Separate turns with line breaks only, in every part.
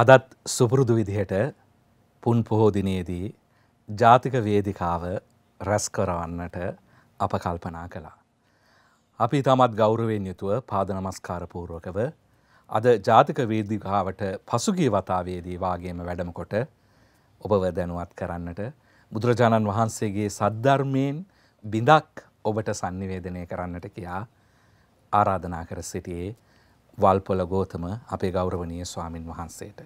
අදත් සුපුරුදු විදිහට පුන් පොහෝදිනයේදී ජාතික වේදිකාව රැස්කරවන්නට අප කල්පනා කළා. අපි තමත් ගෞරවෙන් යුතුව පාදනමස්කාරපූර්ුවකව අද ජාතික වේදිකාවට පසුගිය වතාවේදී වාගේම වැඩමකොට ඔබව දැනුවත් කරන්නට බුදුරජාණන් වහන්සේගේ සද්ධර්මයෙන් බිඳක් ඔබට සංනිවේදනය කරන්නට කියා ආරාධනා කර සිටියේ වල්පොල ගෝතම අපේ ගෞරවනීය ස්වාමින් වහන්සේට.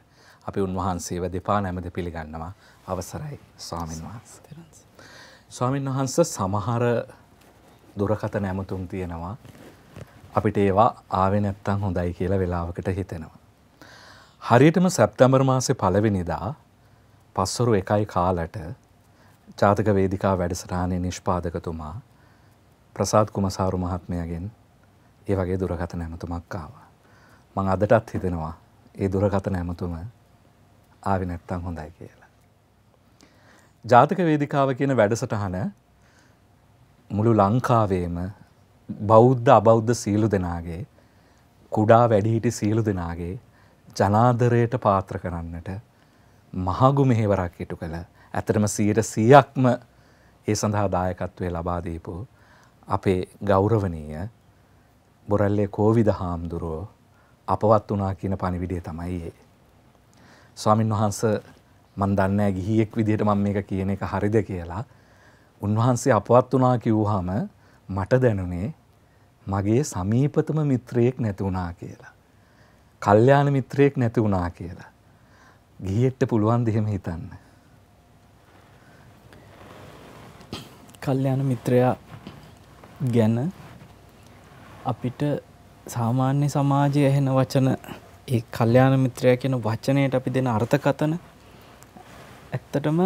අපි උන්වහන්සේව දෙපා නැමද පිළිගන්නවා අවසරයි ස්වාමින්
වහන්ස.
ස්වාමින් වහන්ස සමහර දුරකත නැමතුම් තියෙනවා. අපිට ඒවා ආවෙ නැත්තං හොඳයි කියලා වෙලාවකට හිතෙනවා. හරියටම සැප්තැම්බර් මාසේ පළවෙනිදා පස්වරු එකයි කාලට ජාතක වේදිකා වැඩසටහනේ නිෂ්පාදකතුමා ප්‍රසාද් කුමසාරු මහත්මයගෙන් ඒ වගේ දුරකත නැමතුමක් ආවා. මං අදටත් හිතෙනවා ඒ දුරකථන ඇමතුම ආවි නැත්තං හොඳයි කියලා. ජාතක වේදිකාව කියන වැඩසටහන මුළු ලංකාවේම බෞද්ධ අබෞද්ධ සීලු දෙනාගේ කුඩා වැඩිහිටි සියලු දෙනාගේ ජනාදරයට පාත්‍ර කරන්නට මහගු මෙහෙවරක් ඉටු කළ ඇතරම සීට සියක්ම ඒ සඳහා දායකත්වය ලබාදීපු අපේ ගෞරවනීය බොරල්ලේ කෝවිද හාමුදුරුවෝ අපවත් වුණා කියන පණිවිඩය තමයි ඒ. ස්වාමින් වහන්ස මන් දන්නේ ගිහියෙක් විදිහට මම මේක කියන එක හරිද කියලා. උන්වහන්සේ අපවත් වුණා කිව්වහම මට දැනුනේ මගේ සමීපතම මිත්‍රයෙක් නැති වුණා කියලා. කල්යාණ මිත්‍රයෙක් නැති වුණා කියලා. ගිහියෙක්ට පුළුවන් දෙහෙම හිතන්න.
කල්යාණ මිත්‍රයා ගැන අපිට සාමාන්‍ය සමාජයේ ඇහෙන වචන ඒ කල්යාණ මිත්‍රයා කියන වචනයට අපි දෙන අර්ථකතන ඇත්තටම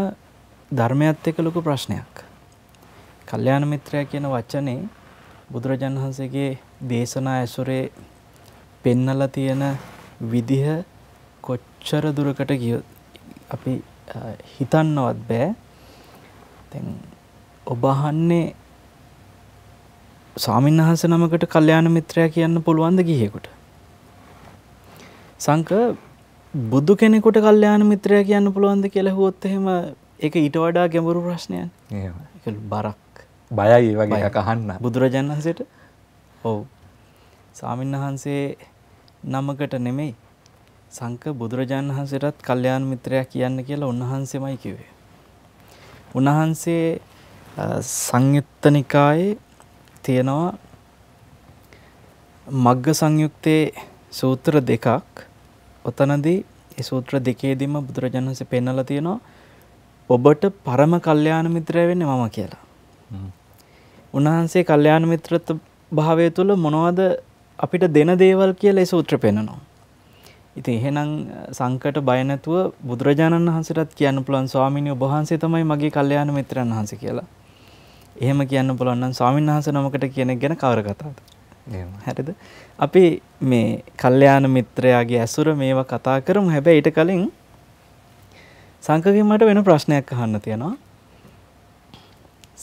ධර්මයත් එක්ක ලොකු ප්‍රශ්නයක්. කල්යාණ මිත්‍රයා කියන වචනේ බුදුරජාණන් වහන්සේගේ දේශනා ඇසුරේ පෙන්නලා තියෙන විදිහ කොච්චර දුරකට ගියොත් අපි හිතන්නවත් බෑ. දැන් ඔබ අහන්නේ ස්වාමීන් වහන්ස නමකට කල්්‍යයාන මිත්‍රය කියන්න පුළුවන්ද ගිහෙකුට. සංක බුදු කෙනෙකුට කල්්‍යයාන මිත්‍රය කියන්න පුළුවන්ද කියලා හොත් එහෙම එක ඊට වඩා ගැඹුරු ප්‍රශ්නයන් බරක් බයයි වගේ කහන්න බුදුරජාණන් වහන්සේට ඔවු සාමීන් වහන්සේ නමකට නෙමෙයි සංක බුදුරජාණන් වහන්සේටත් කල්්‍යයාන මිත්‍රයක් කියන්න කියලා උන්වහන්සේමයි කිවේ. උන්වහන්සේ සංයුත්ත නිකායේ තියෙනවා මග්ග සංයුක්තයේ සූත්‍ර දෙකක් ඔතනදී ඒ සූත්‍ර දෙකේදීම බුදුරජාණන් වහන්සේ පෙන්වලා තියෙනවා ඔබට පරම කල්යාණ මිත්‍රය වෙන්නේ මම කියලා. උන්වහන්සේ කල්යාණ මිත්‍රත්ව භාවය තුළ මොනවද අපිට දෙන දේවල් කියලා ඒ සූත්‍ර පෙන්වනවා. ඉතින් එහෙනම් සංකට බය නැතුව බුදුරජාණන් වහන්සේටත් කියන්න පුළුවන් ස්වාමීනි ඔබ වහන්සේ තමයි මගේ කල්යාණ මිත්‍රයන් වහන්සේ කියලා. එහෙම කියන්න පුළුවන් නම් ස්වාමීන් වහන්සේ නමකට කෙනෙක් ගැන කවර කතාවද? හරිද? අපි මේ කල්යාණ මිත්‍රයාගේ ඇසුර මේවා කතා කරමු. හැබැයි ඊට කලින් සංකගෙන් මට වෙන ප්‍රශ්නයක් අහන්න තියෙනවා.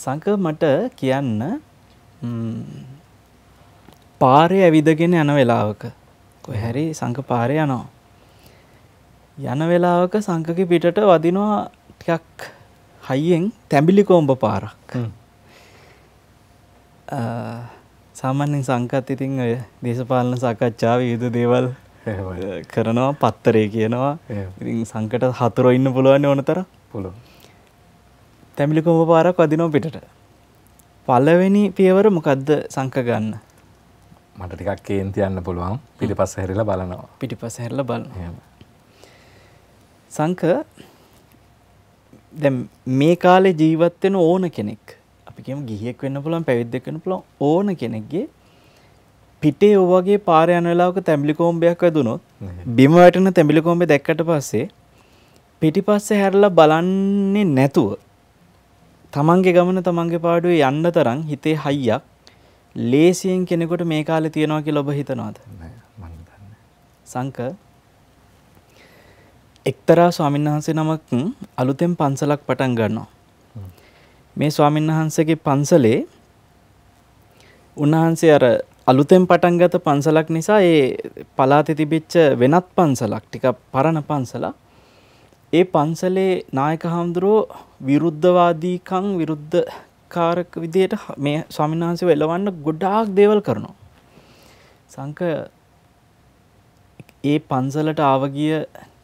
සංක මට කියන්න පාරේ ඇවිදගෙන යන වෙලාවක කොහරි සංක පාරේ යනවා. යන වෙලාවක සංකගේ පිටට වදිනවා ටිකක් හයියෙන් තැඹිලි කොඹ පාරක්. සාමාන්‍යෙන් සංකත් ඉතින් ඔය දේශපාලන සාකච්ඡාව විවිධ දේවල් කරනවා පත්තරේ කියනවා ඉතින් සංකට හතුර ඉන්න පුළුවන් ඕනතර පුළ තැමිලිකොම පාරක් වදිනෝ පිටට පලවෙනි පියවර මොකක්ද සංක ගන්න මට ටිකක් කේන්ති යන්න පුළුවන් පිටි පස්ස හැරිලා බලනවා පිටි පස හැරල බල සංක දැ මේ කාලේ ජීවත්වෙන ඕන කෙනෙක් අපිකම ගිහියෙක් වෙන්න පුළන් පැවිද්දක් වෙන පුළන් ඕන කෙනෙක්ගේ පිටේ ඔවගේ පාරයන වෙලාවක තැමිලිකෝම්බයක් වැදුනොත් බිම වැටන තැමිලිකෝම්බේ දැක්කට පස්සේ පිටි පස්සේ හැරලා බලන්නේ නැතුව තමන්ගේ ගමන තමන්ගේ පාඩුවේ යන්න තරම් හිතේ හයියක් ලේසියෙන් කෙනෙකුට මේ කාලේ තියෙනවා කියලා ඔබ හිතනවාද සංක එක්තරා ස්වාමීන් වහන්සේ නමක් අලුතෙන් පන්සලක් පටන් ගන්නවා මේ ස්වාමීන් වහන්සේගේ පන්සලේ උන්වහන්සේ අර අලුතෙන් පටන් ගත පන්සලක් නිසා ඒ පලාතේ තිබිච්ච වෙනත් පන්සලක් ටිකක් පරණ පන්සලක් ඒ පන්සලේ නායක හාමුදුරුවෝ විරුද්ධවාදීකම් විරුද්ධකාරක විදියට මේ ස්වාමීන් වහන්සේ වෙලවන්න ගොඩාක් දේවල් කරනවා සංක ඒ පන්සලට ආවගිය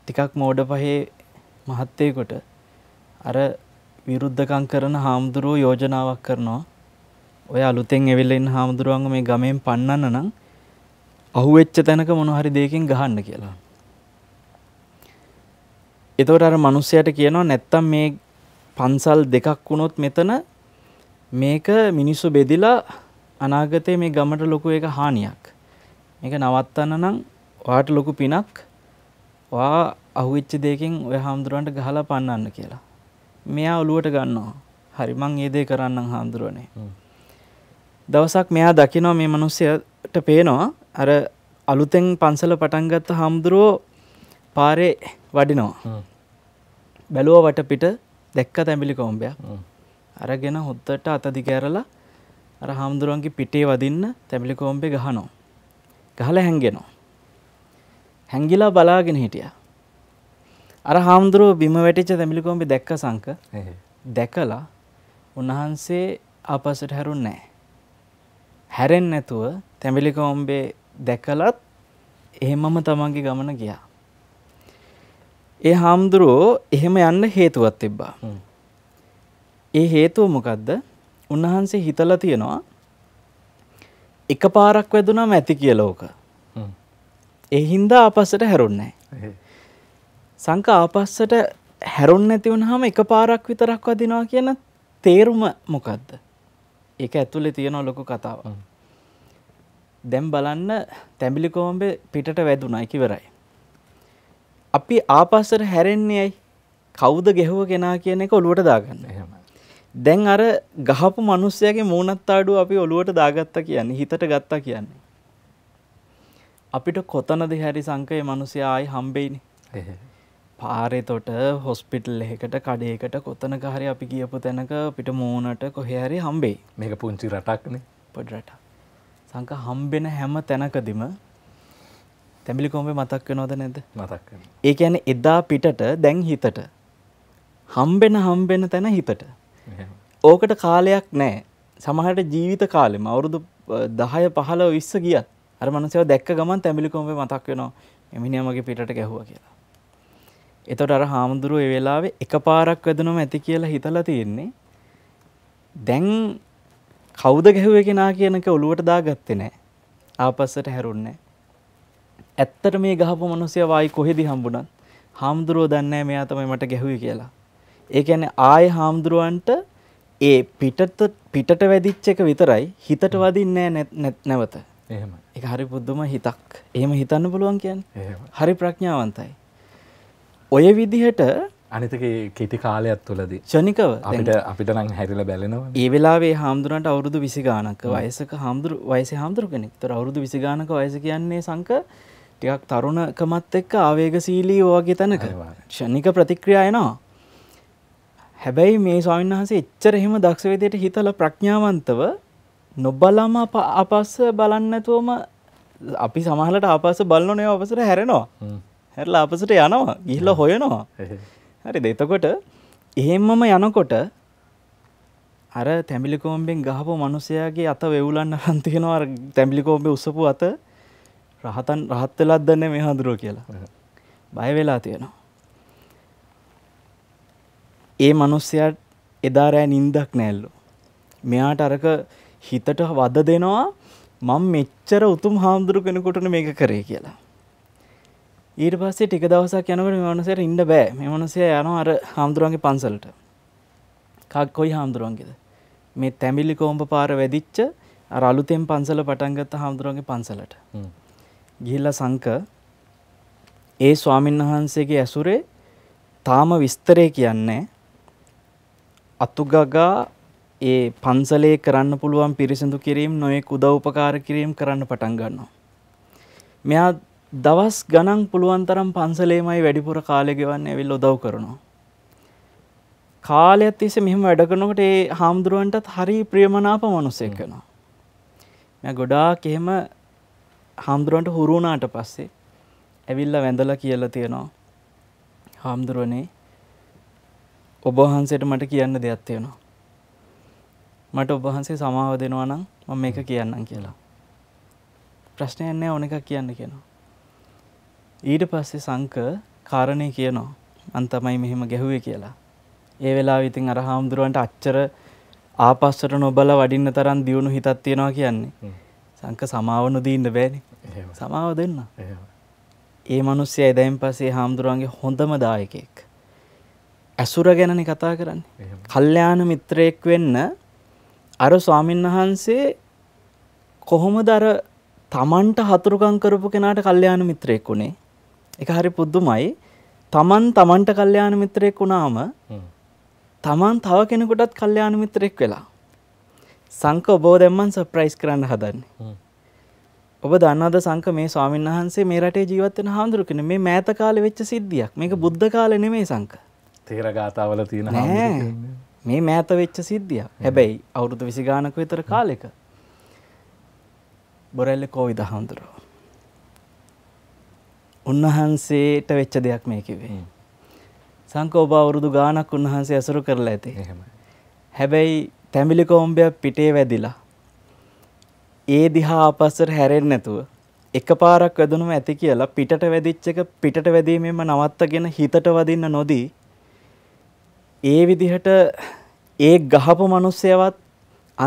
ටිකක් මෝඩ පහේ මහත්තයකොට අර විරුද්ධකම් කරන හාමුදුරුවෝ යෝජනාවක් කරනවා. ඔය අලුතෙන් ඇවිල්ලා ඉන්න හාමුදුරුවන්ව මේ ගමෙන් පන්නන්න නම් අහුවෙච්ච තැනක මොන හරි දෙයකින් ගහන්න කියලා. එතකොට අර මිනිස්සයාට කියනවා නැත්තම් මේ පන්සල් දෙකක් වුණොත් මෙතන මේක මිනිස්සු බෙදිලා අනාගතයේ මේ ගමට ලොකු එක හානියක්. මේක නවත්තන්න නම් ඔයාට ලොකු පිනක් ඔයා අහුවෙච්ච දෙයකින් ඔය හාමුදුරුවන්ට ගහලා පන්නන්න කියලා. මෙයා ඔලුවට ගන්නවා හරි මං ඒදේ කරන්න හාමුදුරුවනේ දවසක් මෙයා දකිනවා මේ මනුස්සයට පේනවා අර අලුතෙන් පන්සල පටන්ගත්ත හාමුදුරුවෝ පාරේ වඩිනවා බැලුව වටපිට දැක්ක තැමිලි කෝම්බයක් අරගෙන හොත්තට අතදි කෑරලා අර හාමුදුරුවන්ගේ පිටේ වදින්න තැමිලි කෝම්බේ ගහනෝ ගහල හැන්ගෙනවා හැංගිලා බලාගෙන හිටියා අර හාමුදුරුව බිම වැටිච්ච තැමිලිකොම්බි දැක්ක සංක දැකලා උන්වහන්සේ ආපස්සට හැරුන් නෑ. හැරෙන් නැතුව තැමිලිකොම්බේ දැකලත් එහෙමම තමන්ගේ ගමන ගියා. ඒ හාමුදුරුවෝ එහෙම යන්න හේතුවත් තිබ්බා. ඒ හේතුව මොකක්ද උන්වහන්සේ හිතලා තියෙනවා එක පාරක් වැදුනම ඇති කියලෝක. එහින්දා ආපස්සට හැරුන්නේ නැහැ. සංක ආපස්සට හැරොන් නැතිවුණ හම එක පාරක් විතරක් වදිනවා කියන තේරුම මොකක්ද. එක ඇතුලේ තියෙනවා ලොකු කතාව. දැම් බලන්න තැඹිලිකෝම්බේ පිටට වැදුනා කිවරයි. අපි ආපස්සට හැරෙන්නේ ඇයි කවුද ගෙහුව කෙනා කියන එක ඔලුවට දාගන්න හම. දැන් අර ගහපු මනුස්සයගේ මූනත්තාඩු අපි ඔලුවට දාගත්ත කියන්නේ හිතට ගත්තා කියන්නේ. අපිට කොතනද හැරි සංකය මනුසය ආයි හම්බෙයිනි පාරෙතොට හොස්පිටල් එකට කඩේකට කොත්තනක හරි අපි කියපු තැනක පිට මූනට කොහරි හම්බේ මේක පුංචි රටක්න පොඩරට සංක හම්බෙන හැම තැනකදිම තැමිලි කොම්බේ මතක්ක නොද නැද මතක් ඒක ඇන එදා පිටට දැන් හිතට හම්බෙන හම්බෙන තැන හිතට ඕකට කාලයක් නෑ සමහට ජීවිත කාලෙම අවුරුදු දහය පහල විස්ස ගියත් අර මනසව දැක්ක ගමන් තැමිලි කොම්බේ මතක් වෙනවා එමිනියමගේ පිට ගැහුව කියලා එතකොට අර හාමුදුරුවෝ ඒ වෙලාවේ එකපාරක් වැදුනම ඇති කියලා හිතලා තියෙන්නේ. දැන් කවුද ගැහුවේ කෙනා කියනක ඔලුවට දාගත්තේ නැහැ. ආපස්සට හැරුන්නේ ඇත්තට මේ ගහපු මිනිස්සයා වයි කොහෙද හම්බුණත් හාමුදුරුවෝ දන්නේ නැහැ මෙයා තමයි මට ගැහුවේ කියලා. ඒ කියන්නේ ආයේ හාමුදුරුවන්ට ඒ පිටට පිටට වැදිච්ච එක විතරයි හිතට වදින්නේ නැවත. එහෙම. ඒක හරි පුදුම හිතක්. එහෙම හිතන්න පුළුවන් කියන්නේ. හරි ප්‍රඥාවන්තයි. ඔය විදිහට අනිතක කෙටි කාලයක් තුලද චනිකව අපිට අපිට නම් හැරිල බැලෙනවා ඒ වෙලාවේ හාමුදුරන්ට අවුරුදු විසිගානක වයසක හාමුදුරු වයස හාමුදුරු කෙනෙක් තොර අවුරුදු විසිගානක වයස කියන්නේ සංක ටිකක් තරුණකමත් එක්ක ආවේගශීලී වගේ තැනක ෂණික ප්‍රතික්‍රියායනවා හැබැයි මේ ස්වාමීන් වහන්සේ එච්චර එහෙම දක්ෂ විදියට හිතලා ප්‍රඥාවන්තව නොබලම අපස්ස බලන්නැතුවම අපි සමහලට ආපස්ස බලනනේ අවසර හැරෙනවා හැරලා අපසට යනවා ගිහිල්ල හොයනවා හරි දෙතකොට එහෙම්මම යනකොට අර තැමිලිකෝම්බෙන් ගහපු මනුසයාගේ අත වෙවුලන්න හන්තියෙනවා තැමිලිකෝම්බේ උසපු අත රහතන් රහත්තලත් දන්න මේ හඳුරෝ කියලා බය වෙලා තියෙනවා ඒ මනුස්සයාට එදාරෑ නින්දක් නෑල්ලු මෙයාට අරක හිතට වද දෙනවා මං මෙච්චර උතුම් හාමුදුරු කෙනකොටන මේක කරේ කියලා ඊට පස්සේ ටික දවසක් යනකට මෙමනසයට ඉන්න බෑ මෙමනසය යන අර හාමුදුරුවන්ගේ පන්සලට කක් කොයි හාමුදුරුවන්ගෙද මේ තැමිලි කෝම්ප පාර වැදිච්ච අර අලුතෙන් පන්සල පටන්ගත්ත හාමුදුරුවන්ගේ පන්සලට ගිහිල්ල සංක ඒ ස්වාමීන් වහන්සේගේ ඇසුරේ තාම විස්තරය කියන්නේ අතුගගා ඒ පන්සලේ කරන්න පුළුවන් පිරිසිදු කිරීම් නොයෙක් උදව් උපකාර කිරීම් කරන්න පටන් ගන්නවා මෙයා දවස් ගණන් පුළුවන් තරම් පන්සලේමයි වැඩිපුර කාලය ගෙවන්න ඇවිල් ඔදව් කරනවා. කාලයක් තිස මෙහම වැඩ කරනකට ඒ හාමුදුරුවන්ටත් හරි ප්‍රියමනාප මනුස්සෙක් වෙනවා. මෙ ගොඩාක් එහෙම හාමුදුරුවන්ට හුරුුණාට පස්සේ ඇවිල්ල වැඳල කියලා තියෙනවා හාමුදුරුවනේ ඔබහන්සේට මට කියන්න දෙයක් තියෙනවා. මට ඔබහන්සේ සමාව දෙනවා නම් මම එක කියන්නම් කියලා. ප්‍රශ්නයන්නේ ඕන එක කියන්න කියනවා. ඊට පස්සේ සංක කාරණය කියනවා අන්තමයි මෙහෙම ගැහුවේ කියලා. ඒ වෙලා ඉතින් අර හාමුදුරුවන්ට අච්චර ආපස්සට නොබල වඩින්න තරන් දියුණු හිතත් තියෙනවා කියන්නේ. සංක සමාව නොදීන්න බෑනේ සමාව දෙන්න. ඒ මනුස්සය ඇදැයින් පසේ හාමුදුරුවන්ගේ හොඳම දායකෙක්. ඇසුර ගැනනි කතා කරන්න. කල්්‍යයාන මිත්‍රයෙක් වෙන්න අර ස්වාමීන් වහන්සේ කොහොම දර තමන්ට හතුරුකං කරපු කෙනාට කල්්‍යයාන මිත්‍රයෙක් වුණේ එක හරි පුද්දුමයි තමන් තමන්ට කල්්‍යයාන මිත්‍රයෙක් වුණාම තමන් තව කෙනෙකුටත් කල්්‍යයාන මිත්‍රයෙක් වෙලා. සංක ඔබෝ දැම්මන් සප්‍රයිස් කරන්න හදන්නේ. ඔබ දන්නද සංක මේ ස්වාමන් වහන්සේ මේ රටේ ජීවත්වන හාමුදුරුකෙන මේ මෑත කාල වෙච්ච සිද්ධියක් මේක බුද්ධ කාල නෙමේ සංක
තේරගාතාවල තියෙන
මේ මෑත වෙච්ච සිද්ධිය හැබැයි අවුරුදු විසිගානක විතර කාලෙක බොරැල්ල කෝවිද හාමුදුරුව උන්වහන්සේට වෙච්ච දෙයක් මේ කිව්වේ. සංකෝප අවුරුදු ගාණක් උන්වහන්සේ ඇසුරු කරලා ඇති. හැබැයි තැඹිලි කොම්බයක් පිටේ වැදිලා ඒ දිහා ආපස්සට හැරෙන්නේ නැතුව එකපාරක් වැදුනම ඇති කියලා පිටට වැදිච්ච එක පිටට වැදීමෙන්ම නවත්තගෙන හිතට වදින්න නොදී ඒ විදිහට ඒ ගහපු මිනිස්සයවත්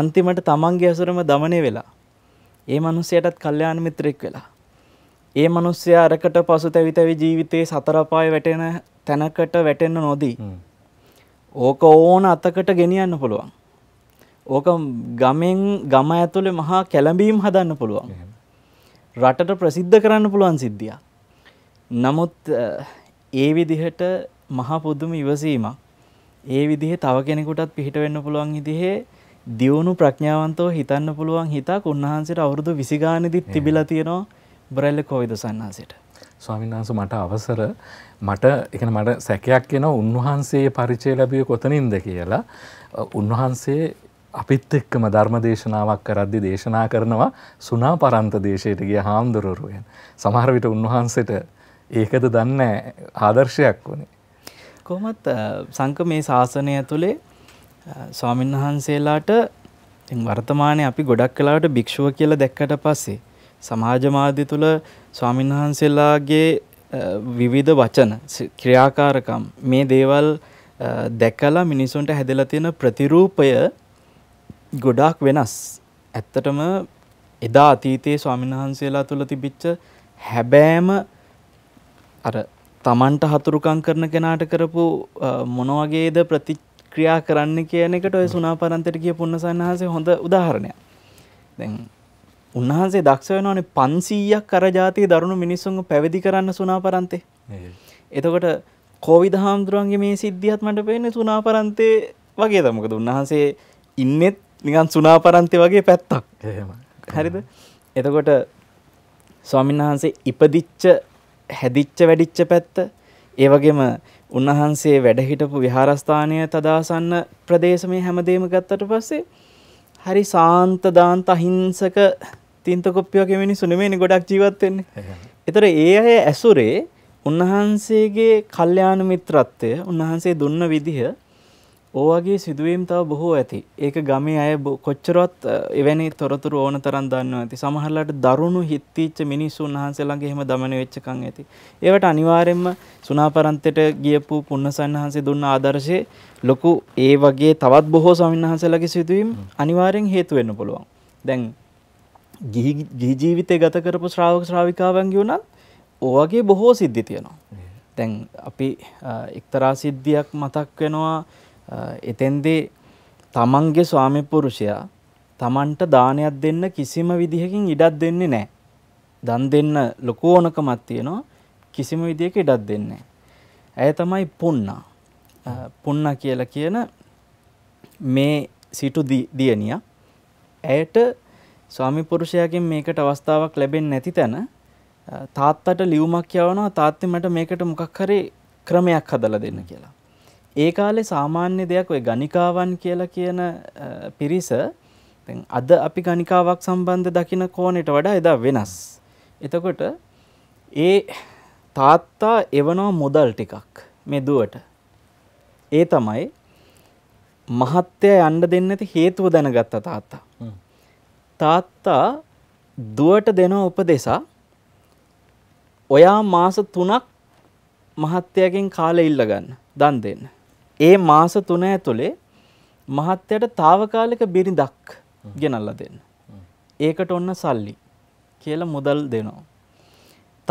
අන්තිමට තමන්ගේ ඇසුරම দমনය වෙලා ඒ මිනිස්සයටත් කල්යාණ මිත්‍රෙක් වෙලා ඒ මනුස්සයා අරකට පසුතැවිතැවි ජීවිතේ සතරපාය වැටෙන තැනකට වැටෙන්න නොදී. ඕක ඕන අතකට ගෙනියන්න පුළුවන්. ඕක ගමෙන් ගම ඇතුළේ මහා කැළඹීම් හදන්න පුළුවන්. රටට ප්‍රසිද්ධ කරන්න පුළුවන් සිද්ධිය. නමුත් ඒ විදිහට මහා පුදුම ඉවසීමක් ඒ විදිහේ තව කෙනෙකුටත් පිහිට වෙන්න පුළුවන් විදිහේ දියුණු ප්‍රඥාවන්තව හිතන්න පුළුවන් හිතක් උන්වහන්සේට අවුරුදු 20 ගානෙදිත් තිබිලා තියෙනවා. බරල්ල කෝවිද සන්නාසයට. ස්වාමින්වහන්ස
මට අවසර මට එකන මට සැකයක් එන උන්වහන්සේ පරිචය ලැබිය කොතනින්ද කියලා උන්වහන්සේ අපිත් එක්කම ධර්ම දේශනාවක් කරද්දි දේශනා කරනවා සුනා පරන්ත දේශයට ගිය හාමුදුරුවරුවෙන්. සමහර විට උන්වහන්සේට ඒකද දන්නේ ආදර්ශයක් වුණේ.
කොහොමත් සංක මේ ශාසනය තුලේ ස්වාමින්වහන්සේලාට වර්තමානයේ අපි ගොඩක් කලාවට භික්ෂුව කියලා දැක්කට පස්සේ සමාජ මාධ්‍ය තුල ස්වාමීන් වහන්සේලාගේ විවිධ වචන ක්‍රියාකාරකම් මේ දේවල් දැකලා මිනිසුන්ට හැදලා තියෙන ප්‍රතිරූපය ගොඩාක් වෙනස්. ඇත්තටම එදා අතීතයේ ස්වාමීන් වහන්සේලා තුල තිබිච්ච හැබෑම අර තමන්ට හතුරුකම් කරන කෙනාට කරපු මොන වගේද ප්‍රතික්‍රියා කරන්න කියන එකට ඔය සුණාපරන්තට කියපු උන්නසන්හන්සේ හොඳ උදාහරණයක්. දැන් උන්වහන්සේ දක්ෂ වෙනවානේ 500ක් අර જાතිය දරුණු මිනිස්සුන්ව පැවිදි කරන්න සුණාපරන්තේ. එතකොට කෝවිද හාමුදුරුවන්ගේ මේ සිද්ධියත් මට පේන්නේ සුණාපරන්තේ වගේ තමයි. මොකද උන්වහන්සේ ඉන්නෙත් නිකන් සුණාපරන්තේ වගේ පැත්තක්. හරිද? එතකොට ස්වාමීන් වහන්සේ ඉපදිච්ච හැදිච්ච වැඩිච්ච පැත්ත ඒ වගේම උන්වහන්සේ වැඩහිටපු විහාරස්ථානය තදාසන්න ප්‍රදේශමේ හැමදේම ගත්තට පස්සේ හරි සාන්ත දාන්ත අහිංසක තින්තකොප්පියගේ මිනිස්සු නෙමෙයිනේ ගොඩක් ජීවත් වෙන්නේ. ඒතර ඒ අය ඇසුරේ උන්වහන්සේගේ කල්යාණ මිත්‍රත්වය උන්වහන්සේ දුන්න විදිහ ඕවගේ සිදුවීම් තව බොහෝ ඇති. ඒක ගමේ අය කොච්චරවත් එවැනි තොරතුරු ඕන තරම් දන්නවා ඇති. සමහරලාට දරුණු හිත්තිච්ච මිනිස්සු උන්වහන්සේලාගේ එහෙම দমন වෙච්ච කන් ඇති. ඒවට අනිවාර්යයෙන්ම සුණාපරන්තෙට ගියපු පුන්නසන්හන්සේ දුන්න ආදර්ශේ ලොකු ඒ වගේ තවත් බොහෝ ස්වාමීන් වහන්සේලාගේ සිදුවීම් අනිවාර්යෙන් හේතු වෙන්න පුළුවන්. දැන් ගිහි ජීවිතය ගත කරපු ශ්‍රාවක ශ්‍රාවිකාවන්ගේ වුණත් ඕවගේ බොහෝ සිද්ධි තියෙනවා. දැන් අපි එක්තරා සිද්ධියක් මතක් වෙනවා එතෙන්දේ තමන්ගේ ස්වාමිපුරුෂයා තමන්ට දානයක් දෙන්න කිසිම විදිහකින් ඉඩක් දෙන්නේ නැහැ. දන් දෙන්න ලොකු ඕනකමක් තියෙනවා කිසිම විදිහක ඉඩක් දෙන්නේ නැහැ. ඇය තමයි පුන්නා. පුන්නා කියලා කියන මේ සිටු දියණිය ඇයට ස්වාමිපුරුෂයගෙන් මේකට අවස්ථාවක් ලැබෙන් නැති තැන තාත්තට ලියවමක් යවනවා තාත්ත මට මේකට මොකක් හරේ ක්‍රමයක් හදල දෙන්න කියලා. ඒ කාලේ සාමාන්‍ය දෙයක් ඔය ගනිකාවන් කියලා කියන පිරිස අද අපි ගනිකාවක් සම්බන්ධ දකින කෝනට වඩා එදා වෙනස්. එතකොට ඒ තාත්තා එවනවා මුදල් ටිකක් මේ දුවට. ඒ තමයි මහත්තය යන්න දෙන්න ඇති හේතුව දැනගත්ත තාත්තා. තාත්තා දුවට දෙන උපදේශා ඔයා මාස 3ක් මහත්තයාගෙන් කාලය ඉල්ල ගන්න දන් දෙන්න. ඒ මාස 3 ඇතුලේ මහත්තයාට తాවකාලික බිරිඳක් ගෙනල්ලා දෙන්න. ඒකට ඔන්න සල්ලි කියලා මුදල් දෙනවා.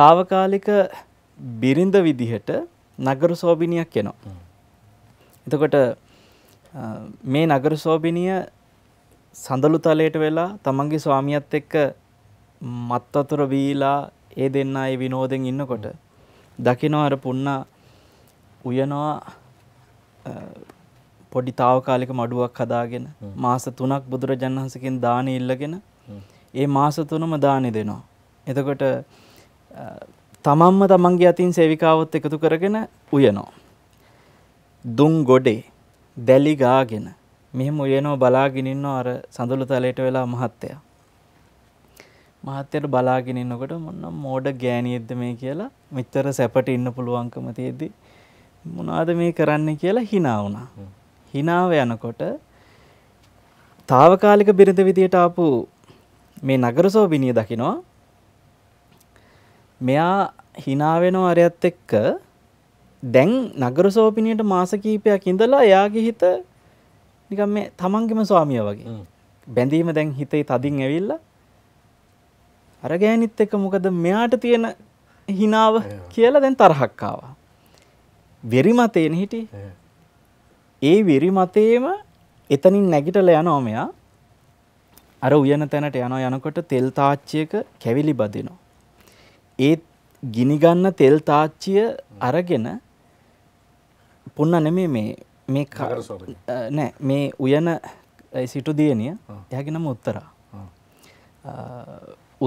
తాවකාලික බිරිඳ විදිහට නගර සෝබිනියක් එනවා. එතකොට මේ නගර සෝබිනිය සඳලු තලයට වෙලා තමන්ගේ ස්වාමියත් එක්ක මත් වතුර බීලා ඒ දෙන්න ඒ විනෝදෙන් ඉන්නකොට දකිනවා අර පුන්නා උයනවා පොඩි తాවකාලික මඩුවක් හදාගෙන මාස 3ක් බුදුරජාණන් වහන්සේකින් දානි ඉල්ලගෙන ඒ මාස 3ම දානි දෙනවා. එතකොට තමන්ම තමන්ගේ අතින් සේවිකාවත් එකතු කරගෙන උයනවා. දුම් ගොඩේ දැලි ගාගෙන මෙහෙම උයනෝ බලාගෙන ඉන්නෝ අර සඳළු තලයට වෙලා මහත්තයා. මහත්තයට බලාගෙන ඉන්නකොට මොන මෝඩ ගෑණියෙක්ද මේ කියලා මෙච්චර සැපට ඉන්න පුළුවන්කම තියෙද්දි මොනවද මේ කරන්නේ කියලා hina වුණා. hinaව යනකොට తాවකාලික බිරිඳ විදියට ආපු මේ නගරසෝබිනිය දකිනවා මෙයා hina වෙනව අරයත් එක්ක දැන් නගරසෝබිනියට මාස කිහිපයක් ඉඳලා එයාගේ හිත නිකම් මේ තමන්ගෙම ස්වාමිය වගේ බැඳීම දැන් හිතේ තදින් ඇවිල්ලා අර ගෑනිත් එක මොකද මෙයාට තියෙන හිනාව කියලා දැන් තරහක් ආවා. වෙරි මතේන හිටියේ. ඒ වෙරි මතේම එතනින් නැගිටලා යනවා මෙයා. අර උයන තැනට යනවා යනකොට තෙල් තාච්චියක කැවිලි බදිනවා. ඒ ගිනි ගන්න තෙල් තාච්චිය අරගෙන පුන්න නෙමෙයි මේ මේ නෑ මේ උයන සිටු දියණිය එයාගේ නම උත්තරා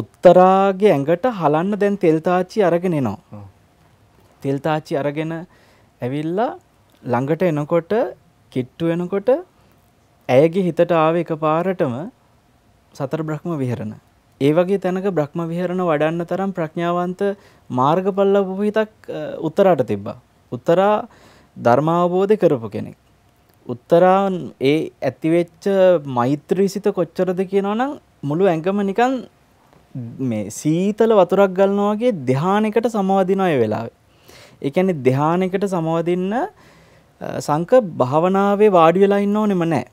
උත්තරාගේ ඇඟට හලන්න දැන් තෙල් තාච්චි අරගෙන එනවා. තෙල් තාච්චි අරගෙන ඇවිල්ලා ළඟට එනකොට කිට්ටු වෙනකොට ඇයගේ හිතට ආව එකපාරටම සතර බ්‍රහ්ම විහරණ. ඒ වගේ තැනක බ්‍රහ්ම විහරණ වඩන්න තරම් ප්‍රඥාවන්ත මාර්ගඵල ලැබපු හිතක් උත්තරාට තිබ්බා. උත්තරා ධර්මාවබෝධය කරපු කෙනෙක්. උත්තරාන් ඒ ඇතිවෙච්ච මෛත්‍රී සිත කොච්චරද කියනවා නම් මුළු ඇඟම නිකන් මේ සීතල වතුරක් ගලනවා වගේ ධානයකට සමවදිනවා ඒ වෙලාවේ. ඒ කියන්නේ ධානයකට සමවදින්න සංක භාවනාවේ වාඩි වෙලා ඉන්න ඕනෙම නැහැ.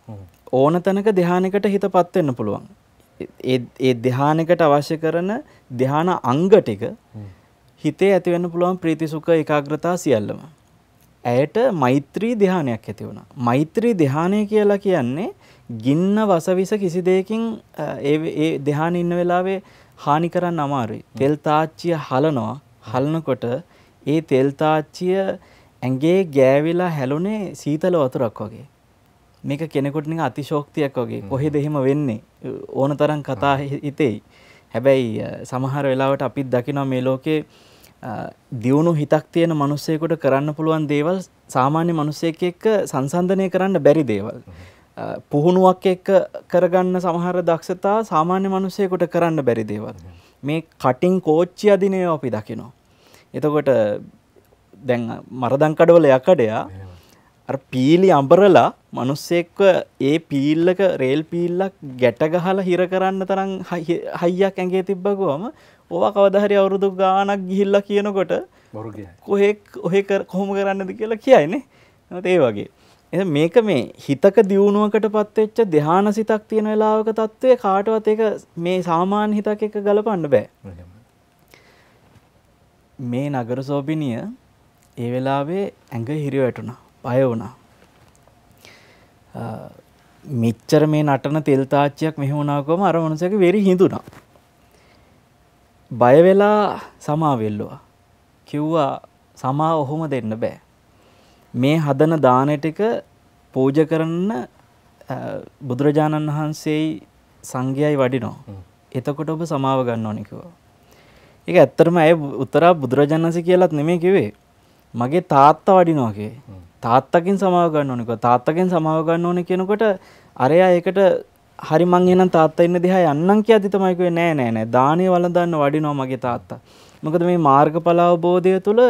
ඕන තැනක ධානයකට හිතපත් වෙන්න පුළුවන්. ඒ ඒ ධානයකට අවශ්‍ය කරන ධාන අංග ටික හිතේ ඇති වෙන්න පුළුවන් ප්‍රීති සුඛ ඒකාග්‍රතාව සියල්ලම. ඇයට මෛත්‍රී ධ්‍යානයක් ඇති වුණා. මෛත්‍රී ධ්‍යානය කියලා කියන්නේ ගින්න වසවිස කිසි දෙයකින් ඒ දෙහාන ඉන්න වෙලාවේ හානි කරන්න අමාරුයි. තෙල් තාච්චිය හලනවා. හලනකොට ඒ තෙල් තාච්චිය ඇඟේ ගෑවිලා හැලුනේ සීතල වතුරක් වගේ. මේක කෙනෙකුට නිකන් අතිශෝක්තියක් වගේ. කොහෙද එහෙම වෙන්නේ? ඕනතරම් කතා හිතෙයි. හැබැයි සමහර වෙලාවට අපිත් දකිනවා මේ ලෝකේ දියුණු හිතක් තියෙන මිනිස්සෙකුට කරන්න පුළුවන් දේවල් සාමාන්‍ය මිනිස්සෙක් එක්ක සංසන්දනය කරන්න බැරි දේවල්. පුහුණුවක් එක්ක කරගන්න සමහර දක්ෂතා සාමාන්‍ය මිනිස්සෙකුට කරන්න බැරි දේවල්. මේ කටින් කෝච්චි අදිනේ අපි දකිනවා. එතකොට දැන් මරදන් කඩවල යකඩයා අර පීලි අඹරලා මිනිස්සෙක්ව ඒ පීල්ලක රේල් පීල්ලක් ගැට ගහලා හිර කරන්න තරම් හයියක් ඇඟේ තිබ්බ ගොම ඕවා කවදහරි අවුරුදු ගානක් ගිහිල්ල කියනකොට කොහෙක් ඔහෙක කොහොම කරන්නද කියලා කියයිනේ ඒ වගේ. එ මේක මේ හිතක දියුණුවකට පත්වෙච්ච දෙහාන සිතක් තියෙන වෙලාවක තත්ත්වය කාටවත් එක මේ සාමාන්‍ය හිතක් එක ගලපන්න බෑ. මේ නගර සෝබිනිය ඒ වෙලාවේ ඇඟ හිරි වැටුණා පය වුණා. මිච්චර මේ නටන තෙල්තාච්චයක් මෙහමුණනාකොම අරමනුසක වෙරි හිඳුනා. බයවෙලා සමාවෙල්ලවා. කිව්වා සමා ඔහොම දෙන්න බෑ. මේ හදන දානටික පූජ කරන්න බුදුරජාණන් වහන්සේයි සංඝයයි වඩිනෝ. එතකොට ඔබ සමාව ගන්න ඕනිකව. එක ඇත්තරම ඇය උත්තරා බුදුරජාණන්සි කියලත් නෙමේ කිවේ. මගේ තාත්තා වඩිනෝගේ තාත්තකින් සමාව ගන්න ඕනික තාත්තකින් සමාව ගන්න ඕන කෙනකොට අරයා ඒකට හරි මං එහෙනම් තාත්තා ඉන්න දිහා යන්නම් කියද්දි තමයි කිව්වේ නෑ නෑ නෑ දානේ වළඳන්න වඩිනවා මගේ තාත්තා. මොකද මේ මාර්ගඵල අවබෝධය තුල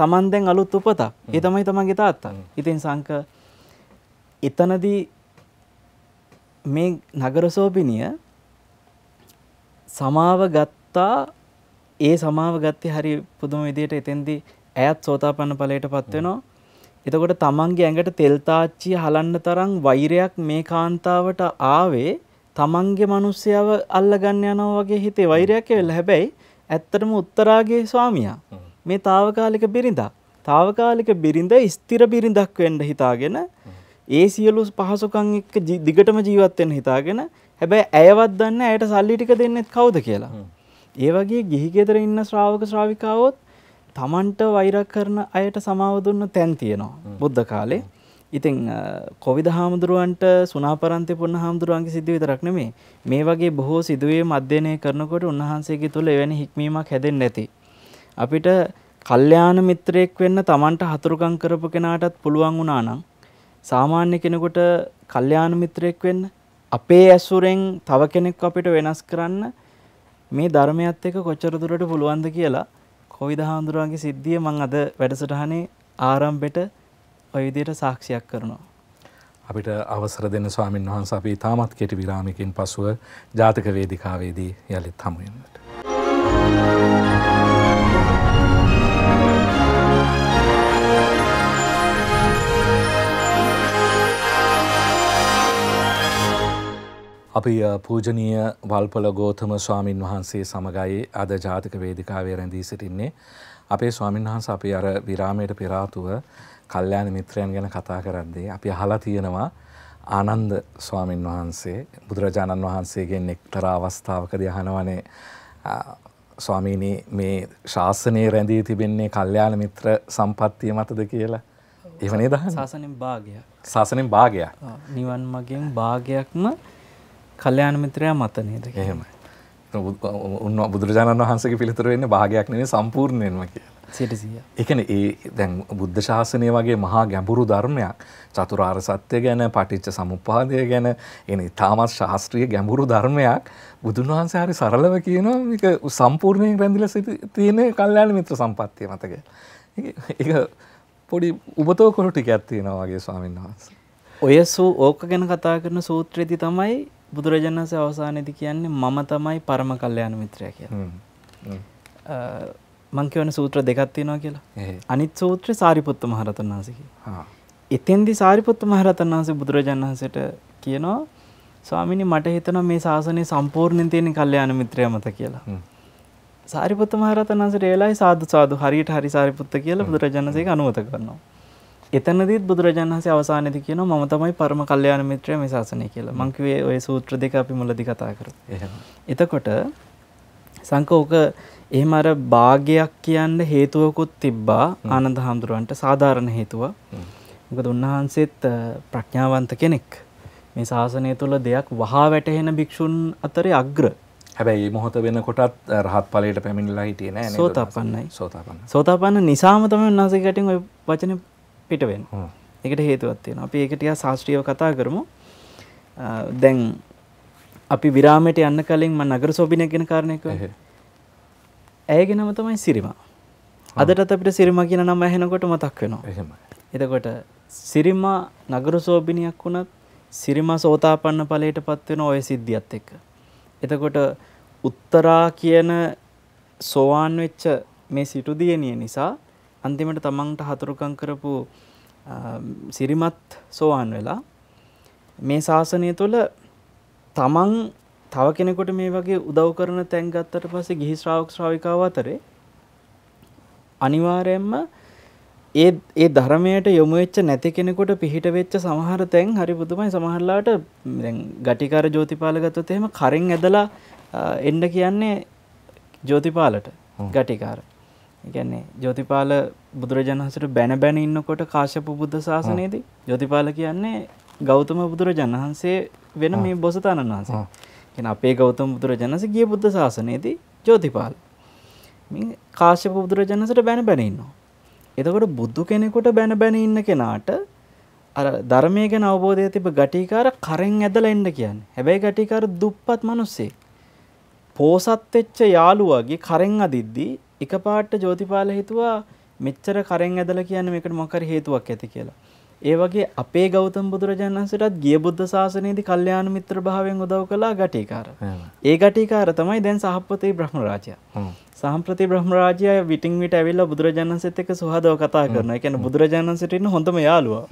Taman දැන් අලුත් උපතක්. ඒ තමයි තමන්ගේ තාත්තා. ඉතින් සංක එතනදී මේ නගරසෝපිනිය සමාව ගත්තා ඒ සමාව ගත්තේ හරි පුදුම විදියට එතෙන්දී ඇයත් සෝතාපන්න ඵලයට පත් වෙනවා. එතකොට තමන්ගේ ඇඟට තෙල් තාච්චිය හලන්න තරම් වෛරයක් මේ කාන්තාවට ආවේ තමන්ගේ මිනිස්සයව අල්ලගන්න යනවා වගේ හිතේ වෛරයක් වෙලා හැබැයි ඇත්තටම උත්තරාගේ ස්වාමියා මේ తాවකාලික බිරිඳක්. తాවකාලික බිරිඳ ස්ථිර බිරිඳක් වෙන්න හිතාගෙන ඒ සියලු පහසුකම් එක්ක දිගටම ජීවත් වෙන්න හිතාගෙන හැබැයි ඇයවත් දන්නේ ඇයට සල්ලි ටික දෙන්නෙත් කවුද කියලා. ඒ වගේ ගිහි ගෙදර ඉන්න ශ්‍රාවක ශ්‍රාවිකාවොත් තමන්ට වෛරක් කරන අයට සමාවදුන්න තැන් තියෙනවා බුද්ධ කාලේ ඉතිං කොවිද හාමුදුරුවන්ට සුනාපරන්තය පුන්න හාමුදුරුවන්ගේ සිද්ධ විතරක් නෙමේ මේ වගේ බොහෝ සිදුවේ මධ්‍යනය කරනකොට උන්වහන්සේගේ තුළ එවැනි හික්මීමක් හැදෙන් නැති. අපිට කල්්‍යයාන මිත්‍රයෙක් වෙන්න තමන්ට හතුරුකං කරපු කෙනාටත් පුළුවන් වුනානම් සාමාන්‍ය කෙනෙකුට කල්්‍යයාන මිත්‍රයෙක් වෙන්න අපේ ඇසුරෙන් තව කෙනෙක් අපිට වෙනස් කරන්න මේ ධර්මයත් එක කොච්චරදුරට පුළුවන්ද කියලා කොවිද හාමුදුරුවන්ගේ සිද්ධිය මං අද වැඩසටහනේ ආරම්භෙට ඔය විදියට සාක්ෂියක් කරනවා. අපිට
අවසර දෙන්න ස්වාමින් වහන්ස අපි තාමත් කෙටි විරාමකින් පසුව ජාතක වේදිකාවේදී යළිත් හමුවෙන්නට. Thank you. අපි පූජනීය වල්පල ගෝතම ස්වාමින් වහන්සේ සමගයි අද ජාතික වේදිකාවේ රැඳී සිටින්නේ. අපේ ස්වාමින් වහන්ස අපි අර විරාමයට පෙරාතුව කල්්‍යයාන මිත්‍රයන් ගැන කතා කරද්දී. අපි අහලා තියෙනවා ආනන්ද ස්වාමින් වහන්සේ බුදුරජාණන් වහන්සේගෙන් එක්තර අවස්ථාවකද යහනවනේ ස්වාමීනී මේ ශාසනයේ රැඳී තිබෙන්නේ කල්්‍යයාන මිත්‍ර සම්පත්තිය මතද කියලා. එවනේ දහ
ශාසනෙන් භාගයක්
ශාසනෙන් භාගයක්
නිවන් මගෙන් භාගයක්ම කල්්‍යයාන මිත්‍රයා මත නේද එහෙමයි
උන්න බුදුරජාණන් වහන්සගේ පිළිතුර වෙන්න භාගයක් නේ සම්පූර්ණයෙන්ම කියලා සිටසිය එකන ඒ දැන් බුද්ධ ශාසනය වගේ මහා ගැඹුරු ධර්මයක් චතුරාර් සත්‍යය ගැන පටිච්ච සමුපාදය ගැන එන තාමත් ශාස්ත්‍රීය ගැඹුරු ධර්මයක් බුදුන් වහන්සේ හරි සරලව කියනවා මේක සම්පූර්ණයෙන් රැඳිල සිටි තියෙන කල්්‍යයාන මිත්‍ර සම්පත්තිය මතක
එක පොඩි උබතෝ කොළු ටික ඇත්තියෙනවාගේ ස්වාමීන් වහන්ස. ඔය සූ ඕක ගැන කතා කරන සූත්‍රයේදී තමයි බුදුරජාණන්ස අවසානයේදී කියන්නේ මම තමයි පරම කල්යාණ මිත්‍රයා
කියලා.
මං කියවන සූත්‍ර දෙකක් තියෙනවා කියලා. අනිත් සූත්‍රය සාරිපුත්ත මහරතන් වහන්සේ කියනවා. එතෙන්දී සාරිපුත්ත මහරතන් වහන්සේ බුදුරජාණන් වහන්සේට කියනවා ස්වාමීනි මට හිතෙනවා මේ ශාසනය සම්පූර්ණයෙන් තියෙන කල්යාණ මිත්‍රයා මත කියලා. සාරිපුත්ත මහරතන් වහන්සේට ඒ වෙලාවේ සාදු සාදු හරියට හරි සාරිපුත්ත කියලා බුදුරජාණන් වහන්සේගේ අනුමත කරනවා. එතනදිත් බුදුරජාන් වහන්සේ අවසානයේදී කියනවා මම තමයි පරම කල්යාණ මිත්‍රය මේ ශාසනය කියලා. මං කිව්වේ ওই සූත්‍ර දෙක අපි මුලදී කතා කරා. එතකොට සංකෝක එහෙම අර භාගයක් කියන්න හේතුවකුත් තිබ්බා ආනන්ද හාමුදුරුවන්ට සාධාරණ හේතුව. මොකද උන්වහන්සේත් ප්‍රඥාවන්ත කෙනෙක්. මේ ශාසනය තුළ දෙයක් වහා වැටහෙන භික්ෂුන් අතරේ අග්‍ර. හැබැයි මොහොත වෙනකොටත් රහත් ඵලයට පැමිණිලා හිටියේ නෑ නේද? සෝතාපන්නයි. සෝතාපන්න. සෝතාපන්න නිසාම තමයි උන්වහන්සේ ගැටින් ওই වචනේ පිටවෙන් එකට හේතුවත්තියෙන අපි ඒකටිය ශාස්ත්‍රියව කතා කරමු දැන් අපි විරාමට යන්න කලින් ම නගර සෝබින ගෙන කාරණයක ඇයගෙනම තමයි සිරිම අදට අපිට සිරිම කියන නම් ඇහෙනකොට මතක් වෙනවා එතකොට සිරිමා නගරු සෝබිනියක් වුණත් සිරිම සෝතාපන්න පලයට පත්වෙන ඔය සිද්ධියත් එක්ක. එතකොට උත්තරා කියන සෝවාන් වෙච්ච මේ සිටුදියනිය නිසා අන්තිමට තමන්ට හතුරුකං කරපු සිරිමත් සෝවාන් වෙලා මේ ශාසනය තුළ තමන් තව කෙනෙකොට මේ වගේ උදව් කරන තැන්ගත්තට පස්සේ ගිහි ශ්‍රාවක ශ්‍රාවිකාව අතරේ අනිවාරයෙන්ම ඒ ඒ ධර්මයට යොමුවෙච්ච නැති කෙනෙකොට පිහිට වෙච්ච සමහර තැන් හරි පුදුමයි සමහරලාට ගටිකාර ජෝතිපාලගත්තොත් එහෙම කරින් ඇදලා එන්න කියන්නේ ජෝතිපාලට ගටිකාර ගැන්නේ ජෝතිපාල බුදුරජාණන්සට බැන බැන ඉන්නකොට කාශපු බුද්ධ ශාසනයේදී ජෝතිපාල කියන්නේ ගෞතම බුදුරජාණන් වහන්සේ වෙන මේ බොසතාණන් වහන්සේ. කියන අපේ ගෞතම බුදුරජාණන්ස ගිය බුද්ධ ශාසනයේදී ජෝතිපාල. මේ කාශ්‍යප බුදුරජාණන්සට බැන බැන ඉන්නවා. එතකොට බුදු කෙනෙකුට බැන බැන ඉන්න කෙනාට අර ධර්මය ගැන අවබෝධය තිබ ගටිකාර කරෙන් ඇදලා එන්න කියන්නේ. හැබැයි ගටිකාර දුප්පත් මිනිස්සෙක්. පෝසත් වෙච්ච යාළුවාගේ කරෙන් අදිද්දි එකපාරට ජෝතිපාල හිතුවා මෙච්චර කරෙන් ඇදලා කියන්නේ මේකට මොකක් හරි හේතුවක් ඇති කියලා. ඒ වගේ අපේ ගෞතම බුදුරජාණන් වහන්සේටත් ගිය බුද්ධ ශාසනයේදී කල්යාණ මිත්‍ර භාවයෙන් උදව් කළා ගටිකාර. ඒ ගටිකාර තමයි දැන් සහප්‍රති බ්‍රහ්මරාජයා. සහම්ප්‍රති බ්‍රහ්මරාජයා විටින් විට ඇවිල්ලා බුදුරජාණන් වහන්සේත් එක්ක සුහදව කතා කරනවා. ඒ කියන්නේ බුදුරජාණන් වහන්සේට ඉන්න හොඳම යාළුවා.